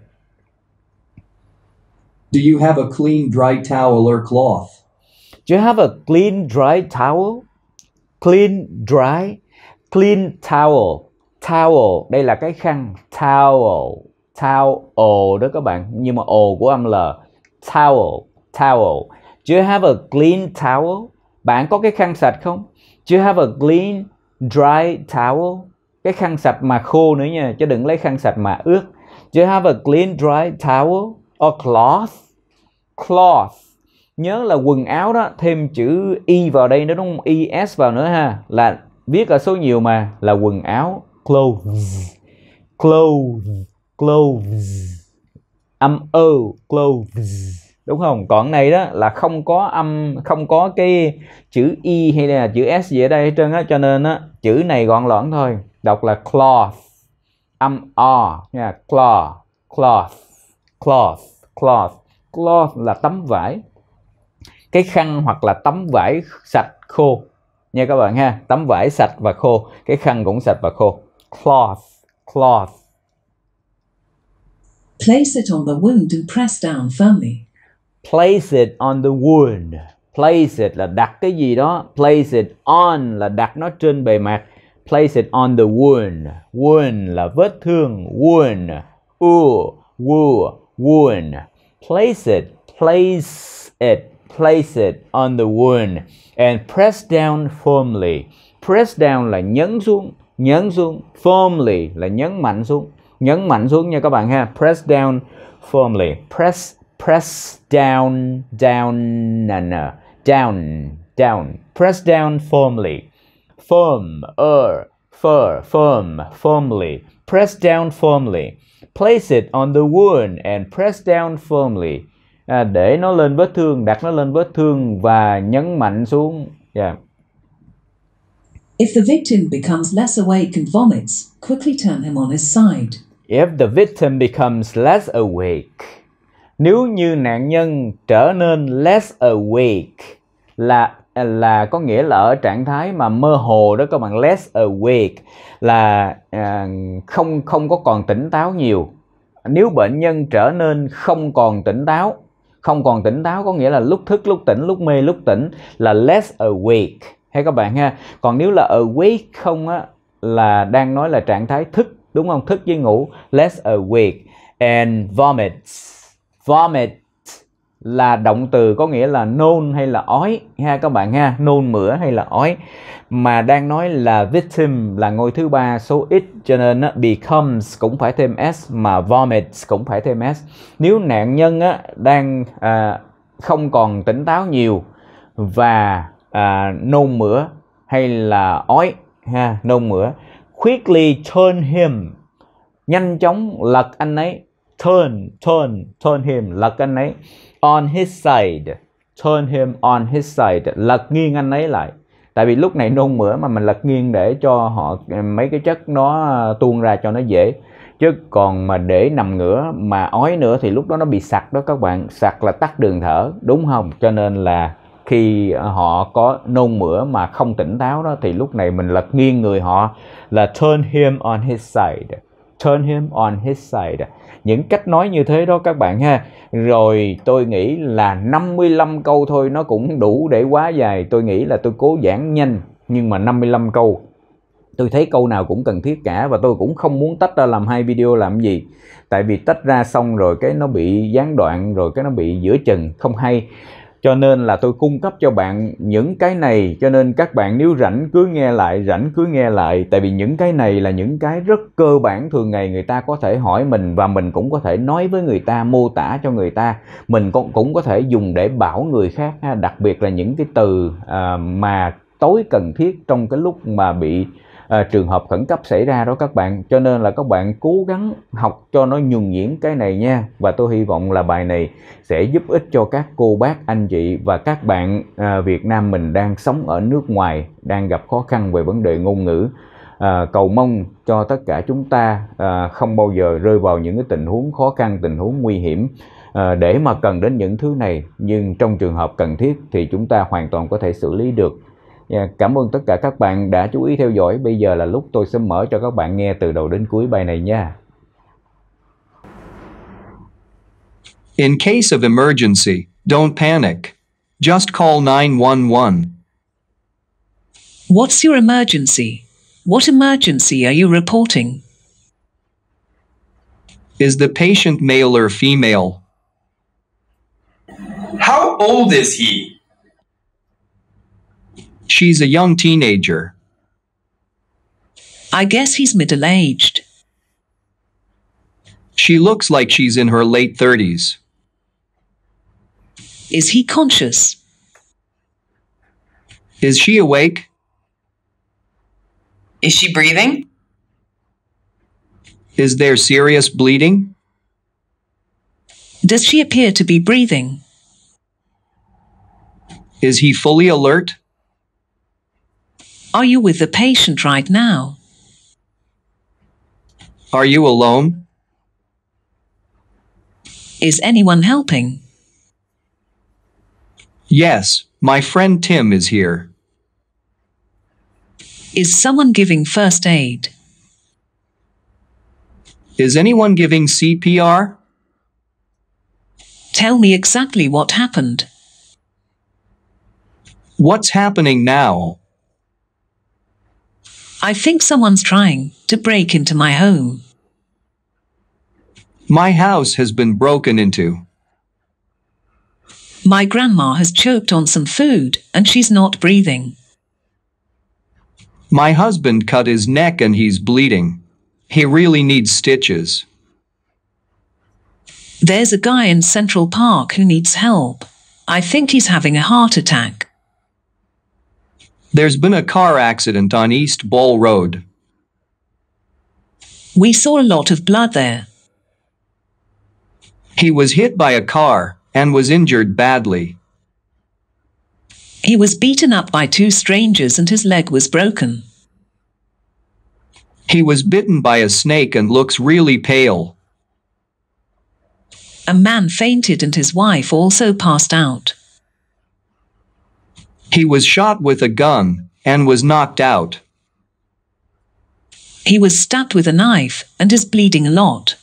Do you have a clean dry towel or cloth? Do you have a clean dry towel? clean dry clean towel towel đây là cái khăn towel towel đó các bạn nhưng mà ồ của âm l towel towel do you have a clean towel bạn có cái khăn sạch không do you have a clean dry towel cái khăn sạch mà khô nữa nha chứ đừng lấy khăn sạch mà ướt do you have a clean dry towel or cloth cloth nhớ là quần áo đó thêm chữ y vào đây nó đúng không is vào nữa ha là viết ở số nhiều mà là quần áo clothes clothes clothes âm ơ clothes đúng không còn này đó là không có âm không có cái chữ y hay là chữ s gì ở đây hết trơn á cho nên á chữ này gọn lõn thôi đọc là cloth âm o nha cloth cloth cloth cloth cloth là tấm vải cái khăn hoặc là tấm vải sạch khô nha các bạn ha tấm vải sạch và khô cái khăn cũng sạch và khô cloth cloth place it on the wound and press down firmly place it on the wound place it là đặt cái gì đó place it on là đặt nó trên bề mặt place it on the wound wound là vết thương wound u woo wound place it place it place it on the wound and press down firmly. Press down là nhấn xuống, nhấn xuống. Firmly là nhấn mạnh xuống, nhấn mạnh xuống nha các bạn ha. Press down firmly. Press press down down no, no. down down. Press down firmly. Firm er fur firm firmly. Press down firmly. Place it on the wound and press down firmly à, để nó lên vết thương đặt nó lên vết thương và nhấn mạnh xuống yeah. Dạ. If the victim becomes less awake and vomits, quickly turn him on his side. If the victim becomes less awake, nếu như nạn nhân trở nên less awake là là có nghĩa là ở trạng thái mà mơ hồ đó các bạn less awake là à, không không có còn tỉnh táo nhiều. Nếu bệnh nhân trở nên không còn tỉnh táo không còn tỉnh táo có nghĩa là lúc thức lúc tỉnh lúc mê lúc tỉnh là less awake hay các bạn ha còn nếu là awake không á là đang nói là trạng thái thức đúng không thức với ngủ less awake and vomits vomit là động từ có nghĩa là nôn hay là ói ha các bạn ha nôn mửa hay là ói mà đang nói là victim là ngôi thứ ba số ít cho nên á, becomes cũng phải thêm s mà vomits cũng phải thêm s nếu nạn nhân á, đang à, không còn tỉnh táo nhiều và à, nôn mửa hay là ói ha nôn mửa quickly turn him nhanh chóng lật anh ấy turn turn turn him lật anh ấy on his side turn him on his side lật nghiêng anh ấy lại tại vì lúc này nôn mửa mà mình lật nghiêng để cho họ mấy cái chất nó à, tuôn ra cho nó dễ chứ còn mà để nằm ngửa mà ói nữa thì lúc đó nó bị sặc đó các bạn sặc là tắt đường thở đúng không cho nên là khi họ có nôn mửa mà không tỉnh táo đó thì lúc này mình lật nghiêng người họ là turn him on his side turn him on his side những cách nói như thế đó các bạn ha rồi tôi nghĩ là 55 câu thôi nó cũng đủ để quá dài tôi nghĩ là tôi cố giảng nhanh nhưng mà 55 câu tôi thấy câu nào cũng cần thiết cả và tôi cũng không muốn tách ra làm hai video làm gì tại vì tách ra xong rồi cái nó bị gián đoạn rồi cái nó bị giữa chừng không hay cho nên là tôi cung cấp cho bạn những cái này cho nên các bạn nếu rảnh cứ nghe lại rảnh cứ nghe lại tại vì những cái này là những cái rất cơ bản thường ngày người ta có thể hỏi mình và mình cũng có thể nói với người ta mô tả cho người ta mình cũng cũng có thể dùng để bảo người khác ha đặc biệt là những cái từ à, mà tối cần thiết trong cái lúc mà bị à, trường hợp khẩn cấp xảy ra đó các bạn cho nên là các bạn cố gắng học cho nó nhuần nhuyễn cái này nha và tôi hy vọng là bài này sẽ giúp ích cho các cô bác anh chị và các bạn à, Việt Nam mình đang sống ở nước ngoài đang gặp khó khăn về vấn đề ngôn ngữ à, cầu mong cho tất cả chúng ta à, không bao giờ rơi vào những cái tình huống khó khăn tình huống nguy hiểm à, để mà cần đến những thứ này nhưng trong trường hợp cần thiết thì chúng ta hoàn toàn có thể xử lý được Yeah, dạ, cảm ơn tất cả các bạn đã chú ý theo dõi. Bây giờ là lúc tôi sẽ mở cho các bạn nghe từ đầu đến cuối bài này nha. In case of emergency, don't panic. Just call 911. What's your emergency? What emergency are you reporting? Is the patient male or female? How old is he? She's a young teenager. I guess he's middle aged. She looks like she's in her late 30s. Is he conscious? Is she awake? Is she breathing? Is there serious bleeding? Does she appear to be breathing? Is he fully alert? Are you with the patient right now? Are you alone? Is anyone helping? Yes, my friend Tim is here. Is someone giving first aid? Is anyone giving CPR? Tell me exactly what happened. What's happening now? I think someone's trying to break into my home. My house has been broken into. My grandma has choked on some food and she's not breathing. My husband cut his neck and he's bleeding. He really needs stitches. There's a guy in Central Park who needs help. I think he's having a heart attack. There's been a car accident on East Ball Road. We saw a lot of blood there. He was hit by a car and was injured badly. He was beaten up by two strangers and his leg was broken. He was bitten by a snake and looks really pale. A man fainted and his wife also passed out. He was shot with a gun and was knocked out. He was stabbed with a knife and is bleeding a lot.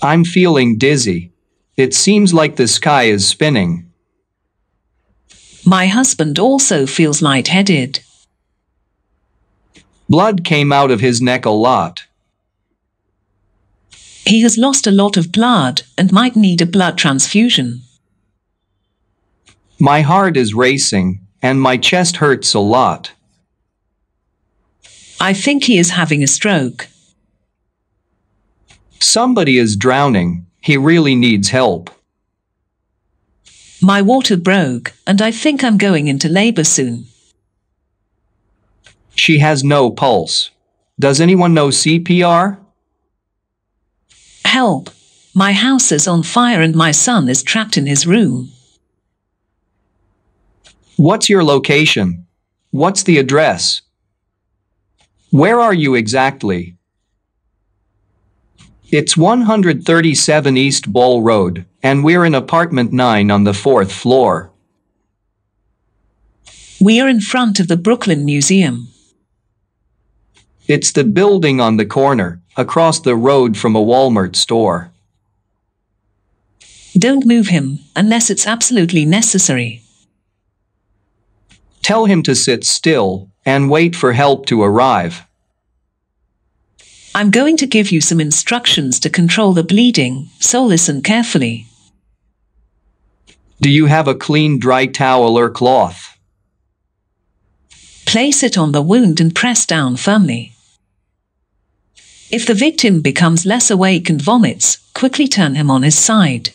I'm feeling dizzy. It seems like the sky is spinning. My husband also feels lightheaded. Blood came out of his neck a lot. He has lost a lot of blood and might need a blood transfusion. My heart is racing, and my chest hurts a lot. I think he is having a stroke. Somebody is drowning. He really needs help. My water broke, and I think I'm going into labor soon. She has no pulse. Does anyone know CPR? Help! My house is on fire and my son is trapped in his room. What's your location? What's the address? Where are you exactly? It's 137 East Ball Road, and we're in apartment 9 on the fourth floor. We are in front of the Brooklyn Museum. It's the building on the corner, across the road from a Walmart store. Don't move him unless it's absolutely necessary. Tell him to sit still and wait for help to arrive. I'm going to give you some instructions to control the bleeding, so listen carefully. Do you have a clean dry towel or cloth? Place it on the wound and press down firmly. If the victim becomes less awake and vomits, quickly turn him on his side.